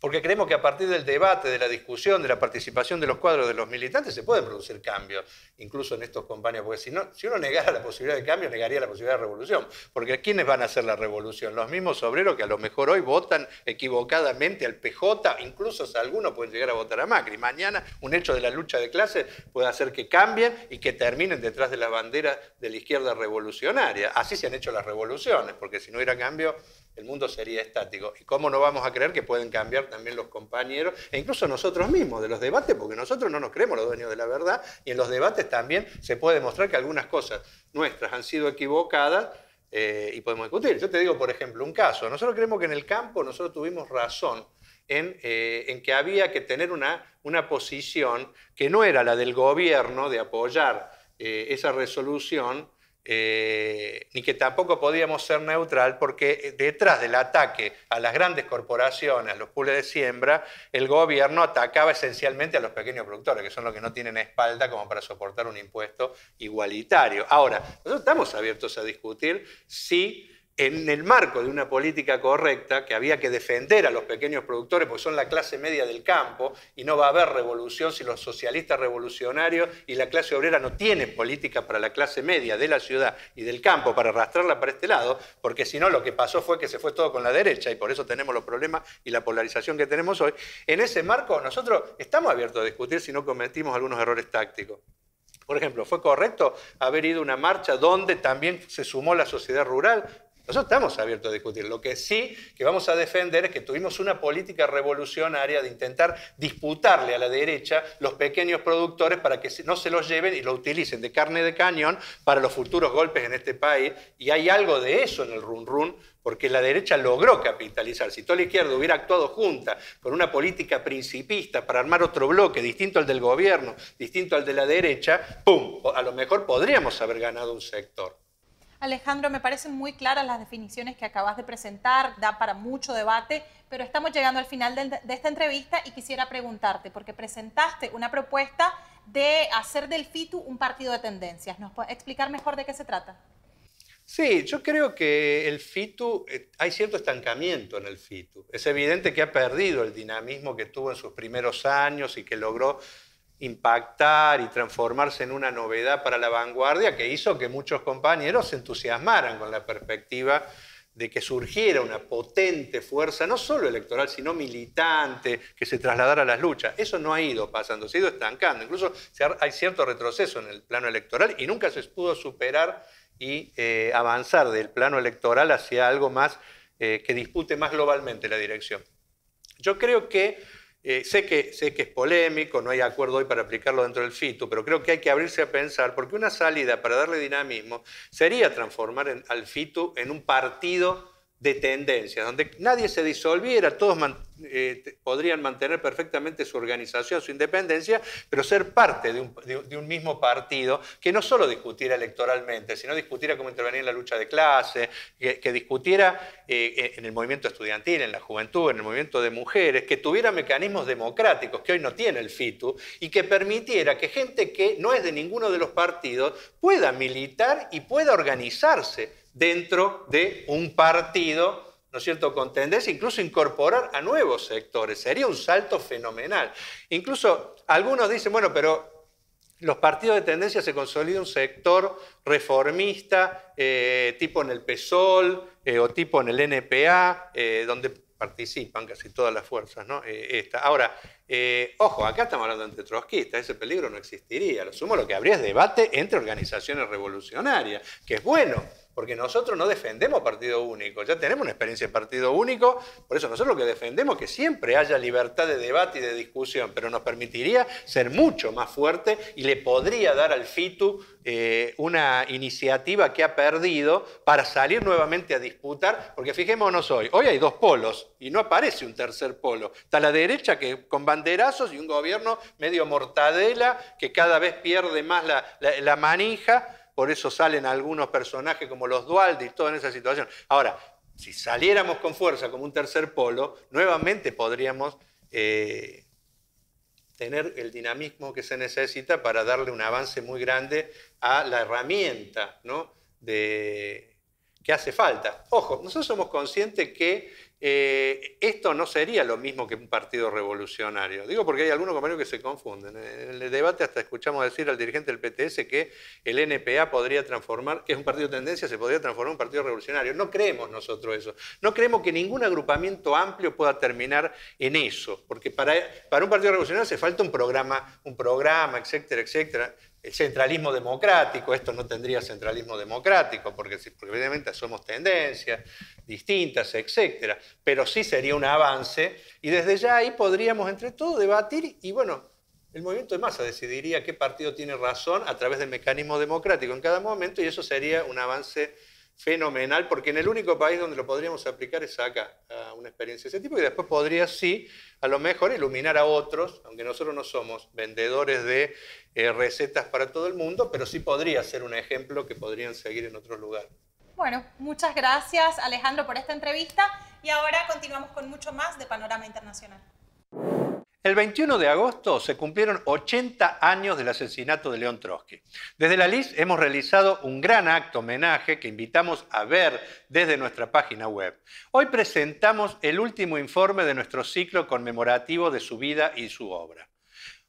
porque creemos que a partir del debate, de la discusión, de la participación de los cuadros de los militantes, se pueden producir cambios, incluso en estos compañeros. Porque si, no, si uno negara la posibilidad de cambio, negaría la posibilidad de revolución. Porque ¿quiénes van a hacer la revolución? Los mismos obreros que a lo mejor hoy votan equivocadamente al PJ, incluso algunos pueden llegar a votar a Macri. Mañana un hecho de la lucha de clases puede hacer que cambien y que terminen detrás de la bandera de la izquierda revolucionaria. Así se han hecho las revoluciones, porque si no hubiera cambio, el mundo sería estático. ¿Y cómo no vamos a creer que pueden cambiar? también los compañeros, e incluso nosotros mismos de los debates, porque nosotros no nos creemos los dueños de la verdad, y en los debates también se puede demostrar que algunas cosas nuestras han sido equivocadas eh, y podemos discutir. Yo te digo, por ejemplo, un caso. Nosotros creemos que en el campo nosotros tuvimos razón en, eh, en que había que tener una, una posición que no era la del gobierno de apoyar eh, esa resolución eh, ni que tampoco podíamos ser neutral, porque eh, detrás del ataque a las grandes corporaciones, a los pules de siembra, el gobierno atacaba esencialmente a los pequeños productores, que son los que no tienen espalda como para soportar un impuesto igualitario. Ahora, nosotros estamos abiertos a discutir si en el marco de una política correcta, que había que defender a los pequeños productores, porque son la clase media del campo, y no va a haber revolución si los socialistas revolucionarios y la clase obrera no tienen política para la clase media de la ciudad y del campo, para arrastrarla para este lado, porque si no lo que pasó fue que se fue todo con la derecha, y por eso tenemos los problemas y la polarización que tenemos hoy. En ese marco nosotros estamos abiertos a discutir si no cometimos algunos errores tácticos. Por ejemplo, ¿fue correcto haber ido a una marcha donde también se sumó la sociedad rural nosotros estamos abiertos a discutir. Lo que sí que vamos a defender es que tuvimos una política revolucionaria de intentar disputarle a la derecha los pequeños productores para que no se los lleven y lo utilicen de carne de cañón para los futuros golpes en este país. Y hay algo de eso en el run run porque la derecha logró capitalizar. Si toda la izquierda hubiera actuado junta con una política principista para armar otro bloque distinto al del gobierno, distinto al de la derecha, ¡pum! A lo mejor podríamos haber ganado un sector. Alejandro, me parecen muy claras las definiciones que acabas de presentar, da para mucho debate, pero estamos llegando al final de, esta entrevista y quisiera preguntarte, porque presentaste una propuesta de hacer del FITU un partido de tendencias. ¿Nos puedes explicar mejor de qué se trata? Sí, yo creo que el FITU, eh, hay cierto estancamiento en el FITU. Es evidente que ha perdido el dinamismo que tuvo en sus primeros años y que logró impactar y transformarse en una novedad para la vanguardia que hizo que muchos compañeros se entusiasmaran con la perspectiva de que surgiera una potente fuerza, no solo electoral, sino militante, que se trasladara a las luchas. Eso no ha ido pasando, se ha ido estancando. Incluso hay cierto retroceso en el plano electoral y nunca se pudo superar y eh, avanzar del plano electoral hacia algo más eh, que dispute más globalmente la dirección. Yo creo que eh, sé, que, sé que es polémico, no hay acuerdo hoy para aplicarlo dentro del FITU, pero creo que hay que abrirse a pensar, porque una salida para darle dinamismo sería transformar al FITU en un partido de tendencias, donde nadie se disolviera, todos eh, podrían mantener perfectamente su organización, su independencia, pero ser parte de un, mismo partido que no solo discutiera electoralmente, sino discutiera cómo intervenir en la lucha de clase, que, discutiera eh, en el movimiento estudiantil, en la juventud, en el movimiento de mujeres, que tuviera mecanismos democráticos que hoy no tiene el FITU y que permitiera que gente que no es de ninguno de los partidos pueda militar y pueda organizarse dentro de un partido, ¿no es cierto?, con tendencia incluso incorporar a nuevos sectores. Sería un salto fenomenal. Incluso algunos dicen, bueno, pero los partidos de tendencia se consolida un sector reformista, eh, tipo en el PSOL eh, o tipo en el NPA, eh, donde participan casi todas las fuerzas. ¿no? Ahora, ojo, acá estamos hablando entre trotskistas, ese peligro no existiría. Lo sumo, lo que habría es debate entre organizaciones revolucionarias, que es bueno, porque nosotros no defendemos partido único, ya tenemos una experiencia en partido único, por eso nosotros lo que defendemos es que siempre haya libertad de debate y de discusión, pero nos permitiría ser mucho más fuerte y le podría dar al FITU eh, una iniciativa que ha perdido para salir nuevamente a disputar, porque fijémonos hoy, hoy hay dos polos y no aparece un tercer polo, está la derecha que con banderazos y un gobierno medio mortadela que cada vez pierde más la manija, por eso salen algunos personajes como los Dualdi y todo en esa situación. Ahora, si saliéramos con fuerza como un tercer polo, nuevamente podríamos eh, tener el dinamismo que se necesita para darle un avance muy grande a la herramienta ¿no? de, que hace falta. Ojo, nosotros somos conscientes que eh, esto no sería lo mismo que un partido revolucionario. Digo porque hay algunos compañeros que se confunden. En el debate hasta escuchamos decir al dirigente del PTS que el NPA podría transformar, que es un partido de tendencia, se podría transformar en un partido revolucionario. No creemos nosotros eso. No creemos que ningún agrupamiento amplio pueda terminar en eso. Porque para, para un partido revolucionario hace falta un programa, un programa, etcétera, etcétera el centralismo democrático, esto no tendría centralismo democrático, porque, evidentemente somos tendencias distintas, etc. Pero sí sería un avance y desde ya ahí podríamos entre todos debatir y bueno, el movimiento de masa decidiría qué partido tiene razón a través del mecanismo democrático en cada momento y eso sería un avance fenomenal, porque en el único país donde lo podríamos aplicar es acá, a una experiencia de ese tipo, y después podría, sí, a lo mejor iluminar a otros, aunque nosotros no somos vendedores de eh, recetas para todo el mundo, pero sí podría ser un ejemplo que podrían seguir en otro lugar. Bueno, muchas gracias Alejandro por esta entrevista y ahora continuamos con mucho más de Panorama Internacional. El 21 de agosto se cumplieron 80 años del asesinato de León Trotsky. Desde la LIS hemos realizado un gran acto homenaje que invitamos a ver desde nuestra página web. Hoy presentamos el último informe de nuestro ciclo conmemorativo de su vida y su obra.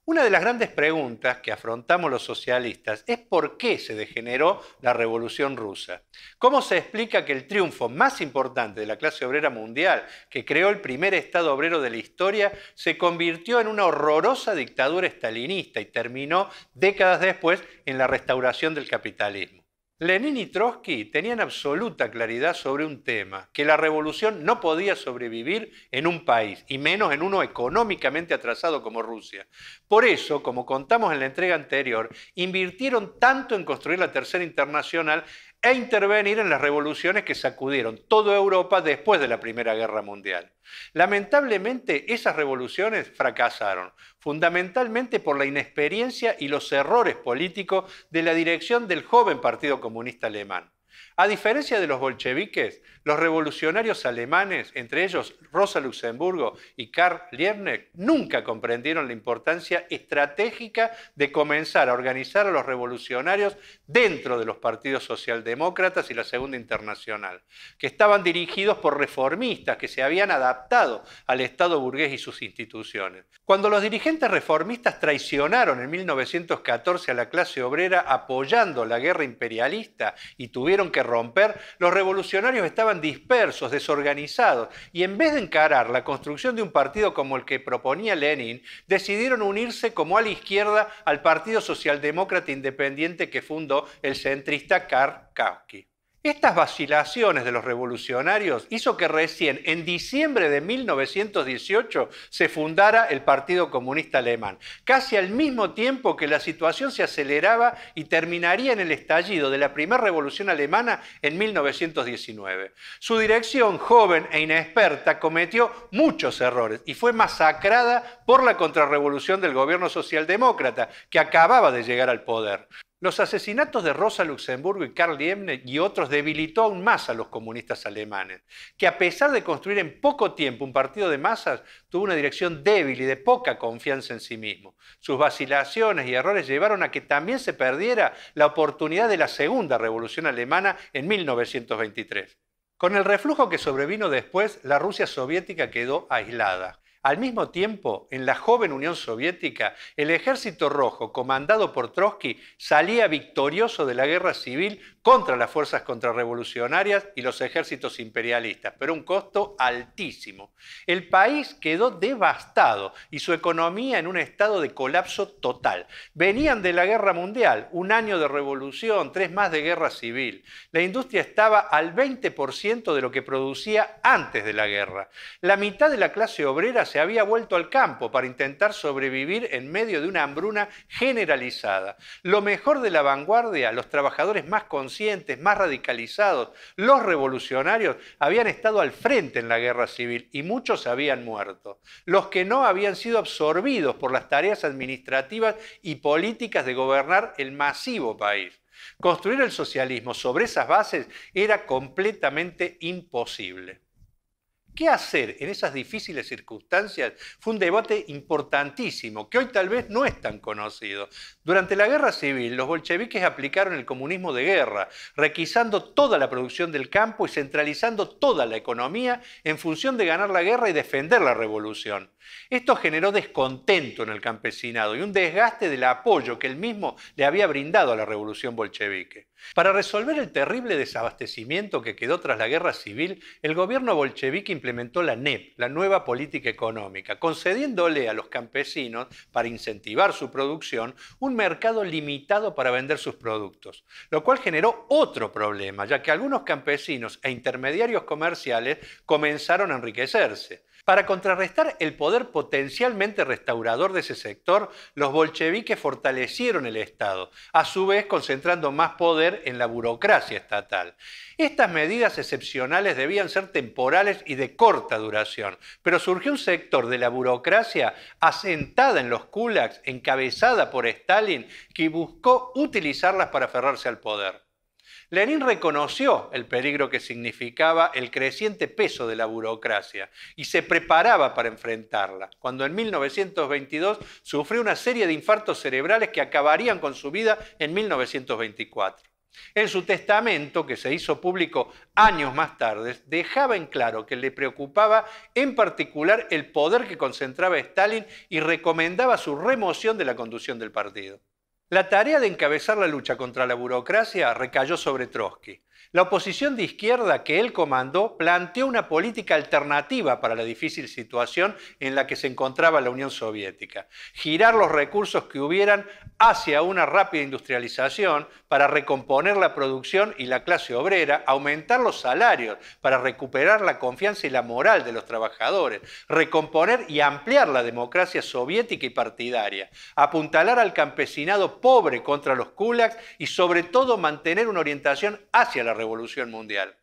Una de las grandes preguntas que afrontamos los socialistas es por qué se degeneró la Revolución rusa. ¿Cómo se explica que el triunfo más importante de la clase obrera mundial, que creó el primer Estado obrero de la historia, se convirtió en una horrorosa dictadura estalinista y terminó décadas después en la restauración del capitalismo? Lenin y Trotsky tenían absoluta claridad sobre un tema, que la revolución no podía sobrevivir en un país, y menos en uno económicamente atrasado como Rusia. Por eso, como contamos en la entrega anterior, invirtieron tanto en construir la Tercera Internacional e intervenir en las revoluciones que sacudieron toda Europa después de la Primera Guerra Mundial. Lamentablemente, esas revoluciones fracasaron, fundamentalmente por la inexperiencia y los errores políticos de la dirección del joven Partido Comunista Alemán. A diferencia de los bolcheviques, los revolucionarios alemanes, entre ellos Rosa Luxemburgo y Karl Liebknecht, nunca comprendieron la importancia estratégica de comenzar a organizar a los revolucionarios dentro de los partidos socialdemócratas y la Segunda Internacional, que estaban dirigidos por reformistas que se habían adaptado al Estado burgués y sus instituciones. Cuando los dirigentes reformistas traicionaron en 1914 a la clase obrera apoyando la guerra imperialista y tuvieron que romper, los revolucionarios estaban dispersos, desorganizados, y en vez de encarar la construcción de un partido como el que proponía Lenin, decidieron unirse como a la izquierda al Partido Socialdemócrata Independiente que fundó el centrista Karl Kautsky. Estas vacilaciones de los revolucionarios hizo que recién en diciembre de 1918 se fundara el Partido Comunista Alemán, casi al mismo tiempo que la situación se aceleraba y terminaría en el estallido de la primera revolución alemana en 1919. Su dirección, joven e inexperta, cometió muchos errores y fue masacrada por la contrarrevolución del gobierno socialdemócrata, que acababa de llegar al poder. Los asesinatos de Rosa Luxemburgo y Karl Liebknecht y otros debilitó aún más a los comunistas alemanes, que a pesar de construir en poco tiempo un partido de masas, tuvo una dirección débil y de poca confianza en sí mismo. Sus vacilaciones y errores llevaron a que también se perdiera la oportunidad de la segunda revolución alemana en 1923. Con el reflujo que sobrevino después, la Rusia soviética quedó aislada, al mismo tiempo, en la joven Unión Soviética, el ejército rojo, comandado por Trotsky, salía victorioso de la guerra civil contra las fuerzas contrarrevolucionarias y los ejércitos imperialistas, pero un costo altísimo. El país quedó devastado y su economía en un estado de colapso total. Venían de la guerra mundial, un año de revolución, tres más de guerra civil. La industria estaba al 20% de lo que producía antes de la guerra. La mitad de la clase obrera se había vuelto al campo para intentar sobrevivir en medio de una hambruna generalizada. Lo mejor de la vanguardia, los trabajadores más conscientes, más radicalizados, los revolucionarios, habían estado al frente en la guerra civil y muchos habían muerto. Los que no habían sido absorbidos por las tareas administrativas y políticas de gobernar el masivo país. Construir el socialismo sobre esas bases era completamente imposible. ¿Qué hacer en esas difíciles circunstancias? Fue un debate importantísimo, que hoy tal vez no es tan conocido. Durante la guerra civil, los bolcheviques aplicaron el comunismo de guerra, requisando toda la producción del campo y centralizando toda la economía en función de ganar la guerra y defender la revolución. Esto generó descontento en el campesinado y un desgaste del apoyo que él mismo le había brindado a la revolución bolchevique. Para resolver el terrible desabastecimiento que quedó tras la guerra civil, el gobierno bolchevique implementó la NEP, la nueva política económica, concediéndole a los campesinos, para incentivar su producción, un mercado limitado para vender sus productos, lo cual generó otro problema, ya que algunos campesinos e intermediarios comerciales comenzaron a enriquecerse. Para contrarrestar el poder potencialmente restaurador de ese sector, los bolcheviques fortalecieron el Estado, a su vez concentrando más poder en la burocracia estatal. Estas medidas excepcionales debían ser temporales y de corta duración, pero surgió un sector de la burocracia asentada en los kulaks, encabezada por Stalin, que buscó utilizarlas para aferrarse al poder. Lenin reconoció el peligro que significaba el creciente peso de la burocracia y se preparaba para enfrentarla, cuando en 1922 sufrió una serie de infartos cerebrales que acabarían con su vida en 1924. En su testamento, que se hizo público años más tarde, dejaba en claro que le preocupaba en particular el poder que concentraba Stalin y recomendaba su remoción de la conducción del partido. La tarea de encabezar la lucha contra la burocracia recayó sobre Trotsky. La oposición de izquierda que él comandó planteó una política alternativa para la difícil situación en la que se encontraba la Unión Soviética. Girar los recursos que hubieran hacia una rápida industrialización, para recomponer la producción y la clase obrera, aumentar los salarios para recuperar la confianza y la moral de los trabajadores, recomponer y ampliar la democracia soviética y partidaria, apuntalar al campesinado pobre contra los kulaks y sobre todo mantener una orientación hacia la revolución mundial.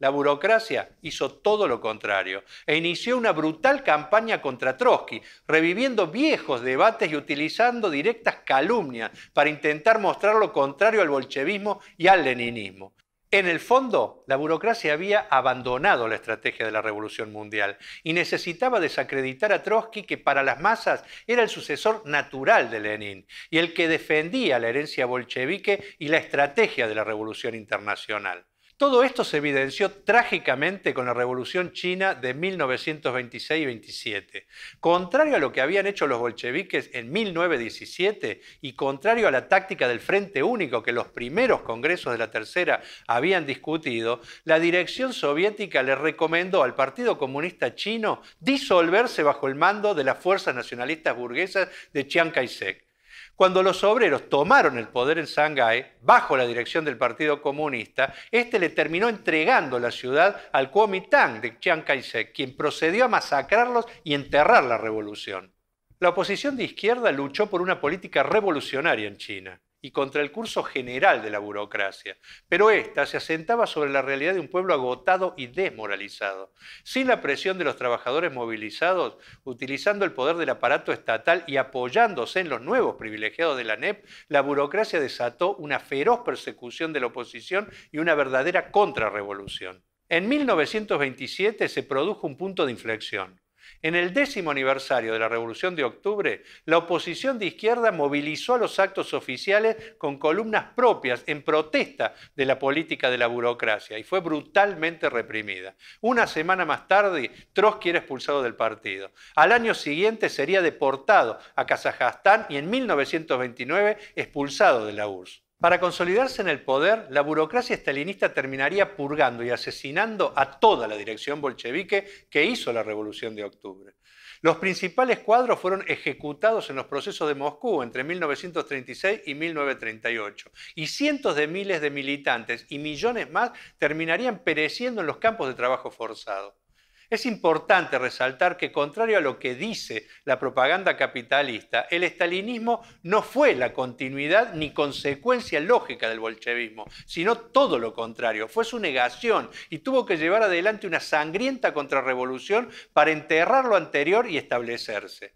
La burocracia hizo todo lo contrario e inició una brutal campaña contra Trotsky, reviviendo viejos debates y utilizando directas calumnias para intentar mostrar lo contrario al bolchevismo y al leninismo. En el fondo, la burocracia había abandonado la estrategia de la Revolución Mundial y necesitaba desacreditar a Trotsky, que para las masas era el sucesor natural de Lenin y el que defendía la herencia bolchevique y la estrategia de la Revolución Internacional. Todo esto se evidenció trágicamente con la Revolución China de 1926 y 27. Contrario a lo que habían hecho los bolcheviques en 1917 y contrario a la táctica del Frente Único que los primeros congresos de la Tercera habían discutido, la dirección soviética le recomendó al Partido Comunista Chino disolverse bajo el mando de las fuerzas nacionalistas burguesas de Chiang Kai-shek. Cuando los obreros tomaron el poder en Shanghái, bajo la dirección del Partido Comunista, este le terminó entregando la ciudad al Kuomintang de Chiang Kai-shek, quien procedió a masacrarlos y enterrar la revolución. La oposición de izquierda luchó por una política revolucionaria en China y contra el curso general de la burocracia, pero esta se asentaba sobre la realidad de un pueblo agotado y desmoralizado, sin la presión de los trabajadores movilizados, utilizando el poder del aparato estatal y apoyándose en los nuevos privilegiados de la NEP, la burocracia desató una feroz persecución de la oposición y una verdadera contrarrevolución. En 1927 se produjo un punto de inflexión. En el décimo aniversario de la Revolución de Octubre, la oposición de izquierda movilizó a los actos oficiales con columnas propias en protesta de la política de la burocracia y fue brutalmente reprimida. Una semana más tarde, Trotsky era expulsado del partido. Al año siguiente sería deportado a Kazajstán y en 1929 expulsado de la URSS. Para consolidarse en el poder, la burocracia estalinista terminaría purgando y asesinando a toda la dirección bolchevique que hizo la Revolución de Octubre. Los principales cuadros fueron ejecutados en los procesos de Moscú entre 1936 y 1938, y cientos de miles de militantes y millones más terminarían pereciendo en los campos de trabajo forzado. Es importante resaltar que, contrario a lo que dice la propaganda capitalista, el estalinismo no fue la continuidad ni consecuencia lógica del bolchevismo, sino todo lo contrario, fue su negación y tuvo que llevar adelante una sangrienta contrarrevolución para enterrar lo anterior y establecerse.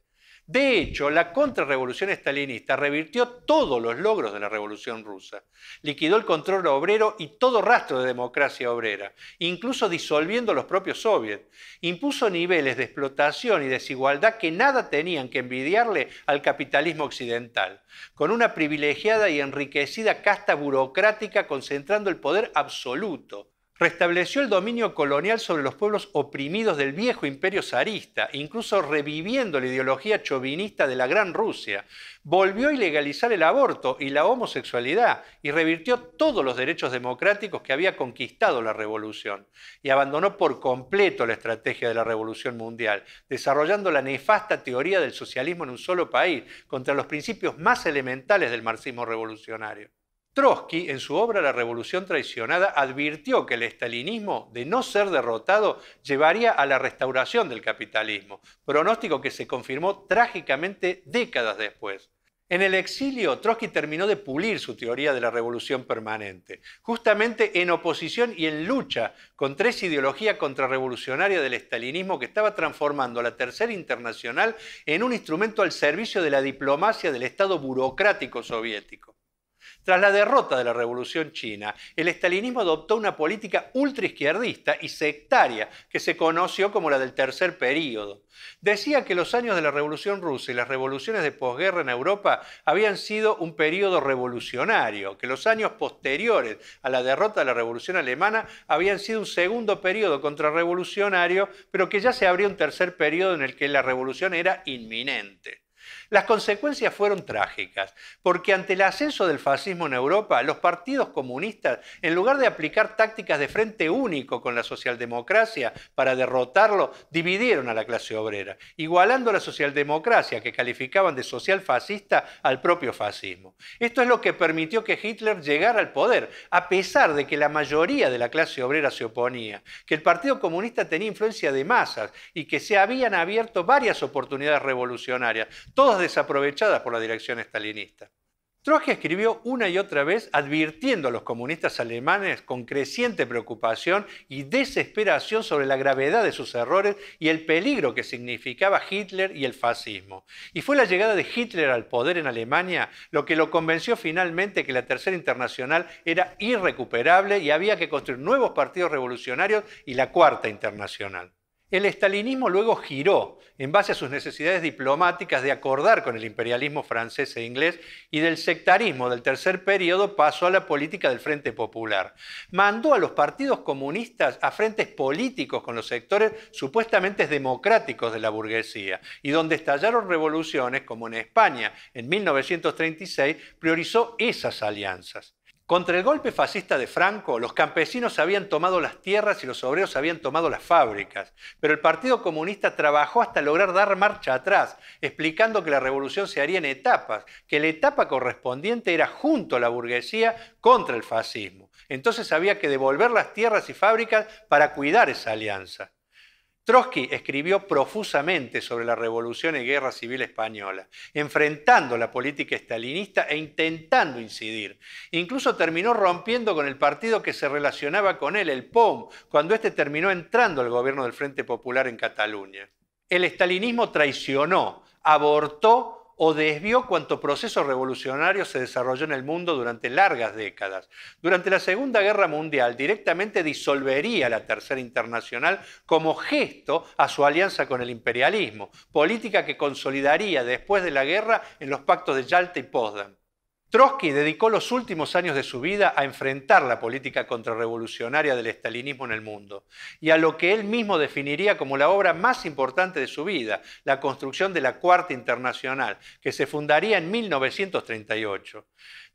De hecho, la contrarrevolución estalinista revirtió todos los logros de la Revolución rusa, liquidó el control obrero y todo rastro de democracia obrera, incluso disolviendo los propios soviets, impuso niveles de explotación y desigualdad que nada tenían que envidiarle al capitalismo occidental, con una privilegiada y enriquecida casta burocrática concentrando el poder absoluto restableció el dominio colonial sobre los pueblos oprimidos del viejo imperio zarista, incluso reviviendo la ideología chauvinista de la Gran Rusia, volvió a ilegalizar el aborto y la homosexualidad y revirtió todos los derechos democráticos que había conquistado la revolución y abandonó por completo la estrategia de la revolución mundial, desarrollando la nefasta teoría del socialismo en un solo país contra los principios más elementales del marxismo revolucionario. Trotsky, en su obra La Revolución Traicionada, advirtió que el estalinismo, de no ser derrotado, llevaría a la restauración del capitalismo, pronóstico que se confirmó trágicamente décadas después. En el exilio, Trotsky terminó de pulir su teoría de la revolución permanente, justamente en oposición y en lucha contra esa ideología contrarrevolucionaria del estalinismo que estaba transformando la Tercera Internacional en un instrumento al servicio de la diplomacia del Estado burocrático soviético. Tras la derrota de la Revolución China, el estalinismo adoptó una política ultraizquierdista y sectaria que se conoció como la del tercer período. Decía que los años de la Revolución Rusa y las revoluciones de posguerra en Europa habían sido un período revolucionario, que los años posteriores a la derrota de la Revolución Alemana habían sido un segundo período contrarrevolucionario, pero que ya se abría un tercer período en el que la revolución era inminente. Las consecuencias fueron trágicas, porque ante el ascenso del fascismo en Europa, los partidos comunistas, en lugar de aplicar tácticas de frente único con la socialdemocracia para derrotarlo, dividieron a la clase obrera, igualando a la socialdemocracia, que calificaban de social fascista, al propio fascismo. Esto es lo que permitió que Hitler llegara al poder, a pesar de que la mayoría de la clase obrera se oponía, que el Partido Comunista tenía influencia de masas y que se habían abierto varias oportunidades revolucionarias, todas desaprovechadas por la dirección estalinista. Trotsky escribió una y otra vez advirtiendo a los comunistas alemanes con creciente preocupación y desesperación sobre la gravedad de sus errores y el peligro que significaba Hitler y el fascismo. Y fue la llegada de Hitler al poder en Alemania lo que lo convenció finalmente que la Tercera Internacional era irrecuperable y había que construir nuevos partidos revolucionarios y la Cuarta Internacional. El estalinismo luego giró en base a sus necesidades diplomáticas de acordar con el imperialismo francés e inglés y del sectarismo del tercer periodo pasó a la política del Frente Popular. Mandó a los partidos comunistas a frentes políticos con los sectores supuestamente democráticos de la burguesía y donde estallaron revoluciones como en España en 1936 priorizó esas alianzas. Contra el golpe fascista de Franco, los campesinos habían tomado las tierras y los obreros habían tomado las fábricas, pero el Partido Comunista trabajó hasta lograr dar marcha atrás, explicando que la revolución se haría en etapas, que la etapa correspondiente era junto a la burguesía contra el fascismo. Entonces había que devolver las tierras y fábricas para cuidar esa alianza. Trotsky escribió profusamente sobre la Revolución y Guerra Civil Española, enfrentando la política estalinista e intentando incidir. Incluso terminó rompiendo con el partido que se relacionaba con él, el POM, cuando éste terminó entrando al gobierno del Frente Popular en Cataluña. El estalinismo traicionó, abortó o desvió cuanto proceso revolucionario se desarrolló en el mundo durante largas décadas. Durante la Segunda Guerra Mundial directamente disolvería la Tercera Internacional como gesto a su alianza con el imperialismo, política que consolidaría después de la guerra en los pactos de Yalta y Potsdam. Trotsky dedicó los últimos años de su vida a enfrentar la política contrarrevolucionaria del estalinismo en el mundo y a lo que él mismo definiría como la obra más importante de su vida, la construcción de la Cuarta Internacional, que se fundaría en 1938.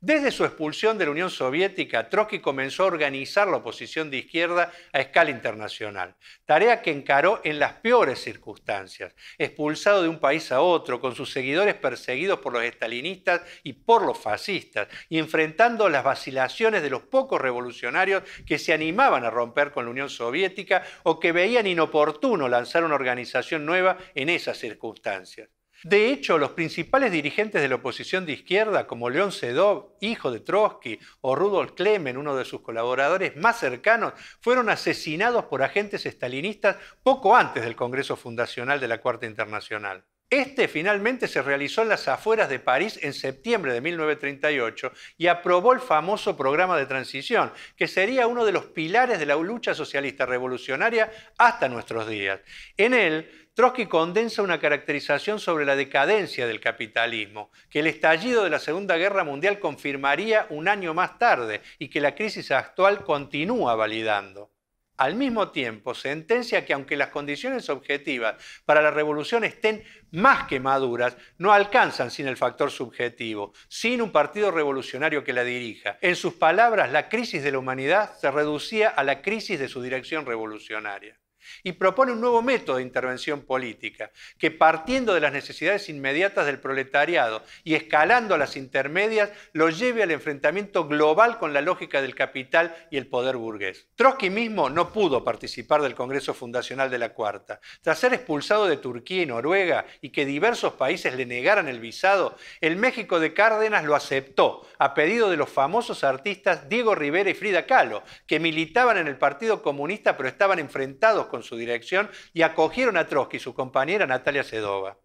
Desde su expulsión de la Unión Soviética, Trotsky comenzó a organizar la oposición de izquierda a escala internacional, tarea que encaró en las peores circunstancias, expulsado de un país a otro, con sus seguidores perseguidos por los estalinistas y por los fascistas, y enfrentando las vacilaciones de los pocos revolucionarios que se animaban a romper con la Unión Soviética o que veían inoportuno lanzar una organización nueva en esas circunstancias. De hecho, los principales dirigentes de la oposición de izquierda, como León Sedov, hijo de Trotsky, o Rudolf Klemen, uno de sus colaboradores más cercanos, fueron asesinados por agentes estalinistas poco antes del Congreso Fundacional de la Cuarta Internacional. Este finalmente se realizó en las afueras de París en septiembre de 1938 y aprobó el famoso programa de transición, que sería uno de los pilares de la lucha socialista revolucionaria hasta nuestros días. En él, Trotsky condensa una caracterización sobre la decadencia del capitalismo, que el estallido de la Segunda Guerra Mundial confirmaría un año más tarde y que la crisis actual continúa validando. Al mismo tiempo, sentencia que aunque las condiciones objetivas para la revolución estén más que maduras, no alcanzan sin el factor subjetivo, sin un partido revolucionario que la dirija. En sus palabras, la crisis de la humanidad se reducía a la crisis de su dirección revolucionaria y propone un nuevo método de intervención política, que partiendo de las necesidades inmediatas del proletariado y escalando a las intermedias, lo lleve al enfrentamiento global con la lógica del capital y el poder burgués. Trotsky mismo no pudo participar del Congreso Fundacional de la Cuarta. Tras ser expulsado de Turquía y Noruega y que diversos países le negaran el visado, el México de Cárdenas lo aceptó, a pedido de los famosos artistas Diego Rivera y Frida Kahlo, que militaban en el Partido Comunista pero estaban enfrentados con con su dirección y acogieron a Trotsky y su compañera Natalia Sedova.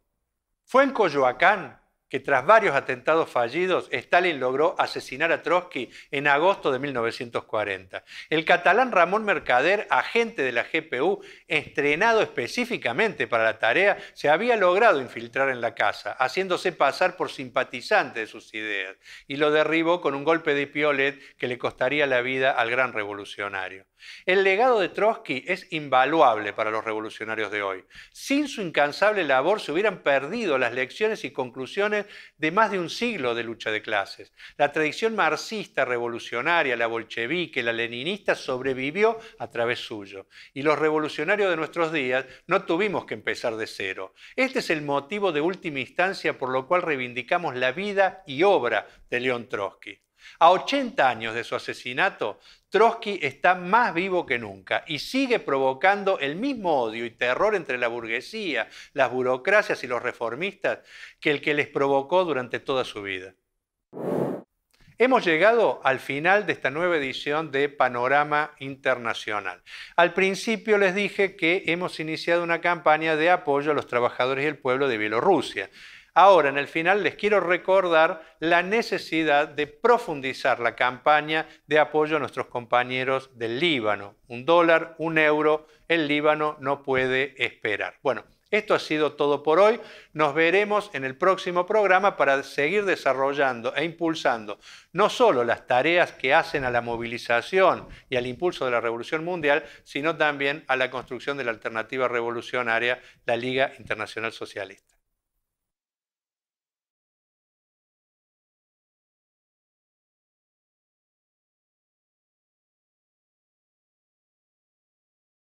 Fue en Coyoacán que tras varios atentados fallidos, Stalin logró asesinar a Trotsky en agosto de 1940. El catalán Ramón Mercader, agente de la GPU, estrenado específicamente para la tarea, se había logrado infiltrar en la casa, haciéndose pasar por simpatizante de sus ideas, y lo derribó con un golpe de piolet que le costaría la vida al gran revolucionario. El legado de Trotsky es invaluable para los revolucionarios de hoy. Sin su incansable labor se hubieran perdido las lecciones y conclusiones de más de un siglo de lucha de clases. La tradición marxista revolucionaria, la bolchevique, la leninista sobrevivió a través suyo. Y los revolucionarios de nuestros días no tuvimos que empezar de cero. Este es el motivo de última instancia por lo cual reivindicamos la vida y obra de León Trotsky. A 80 años de su asesinato, Trotsky está más vivo que nunca y sigue provocando el mismo odio y terror entre la burguesía, las burocracias y los reformistas que el que les provocó durante toda su vida. Hemos llegado al final de esta nueva edición de Panorama Internacional. Al principio les dije que hemos iniciado una campaña de apoyo a los trabajadores y el pueblo de Bielorrusia. Ahora, en el final les quiero recordar la necesidad de profundizar la campaña de apoyo a nuestros compañeros del Líbano. Un dólar, un euro, el Líbano no puede esperar. Bueno, esto ha sido todo por hoy. Nos veremos en el próximo programa para seguir desarrollando e impulsando no solo las tareas que hacen a la movilización y al impulso de la revolución mundial, sino también a la construcción de la alternativa revolucionaria, la Liga Internacional Socialista.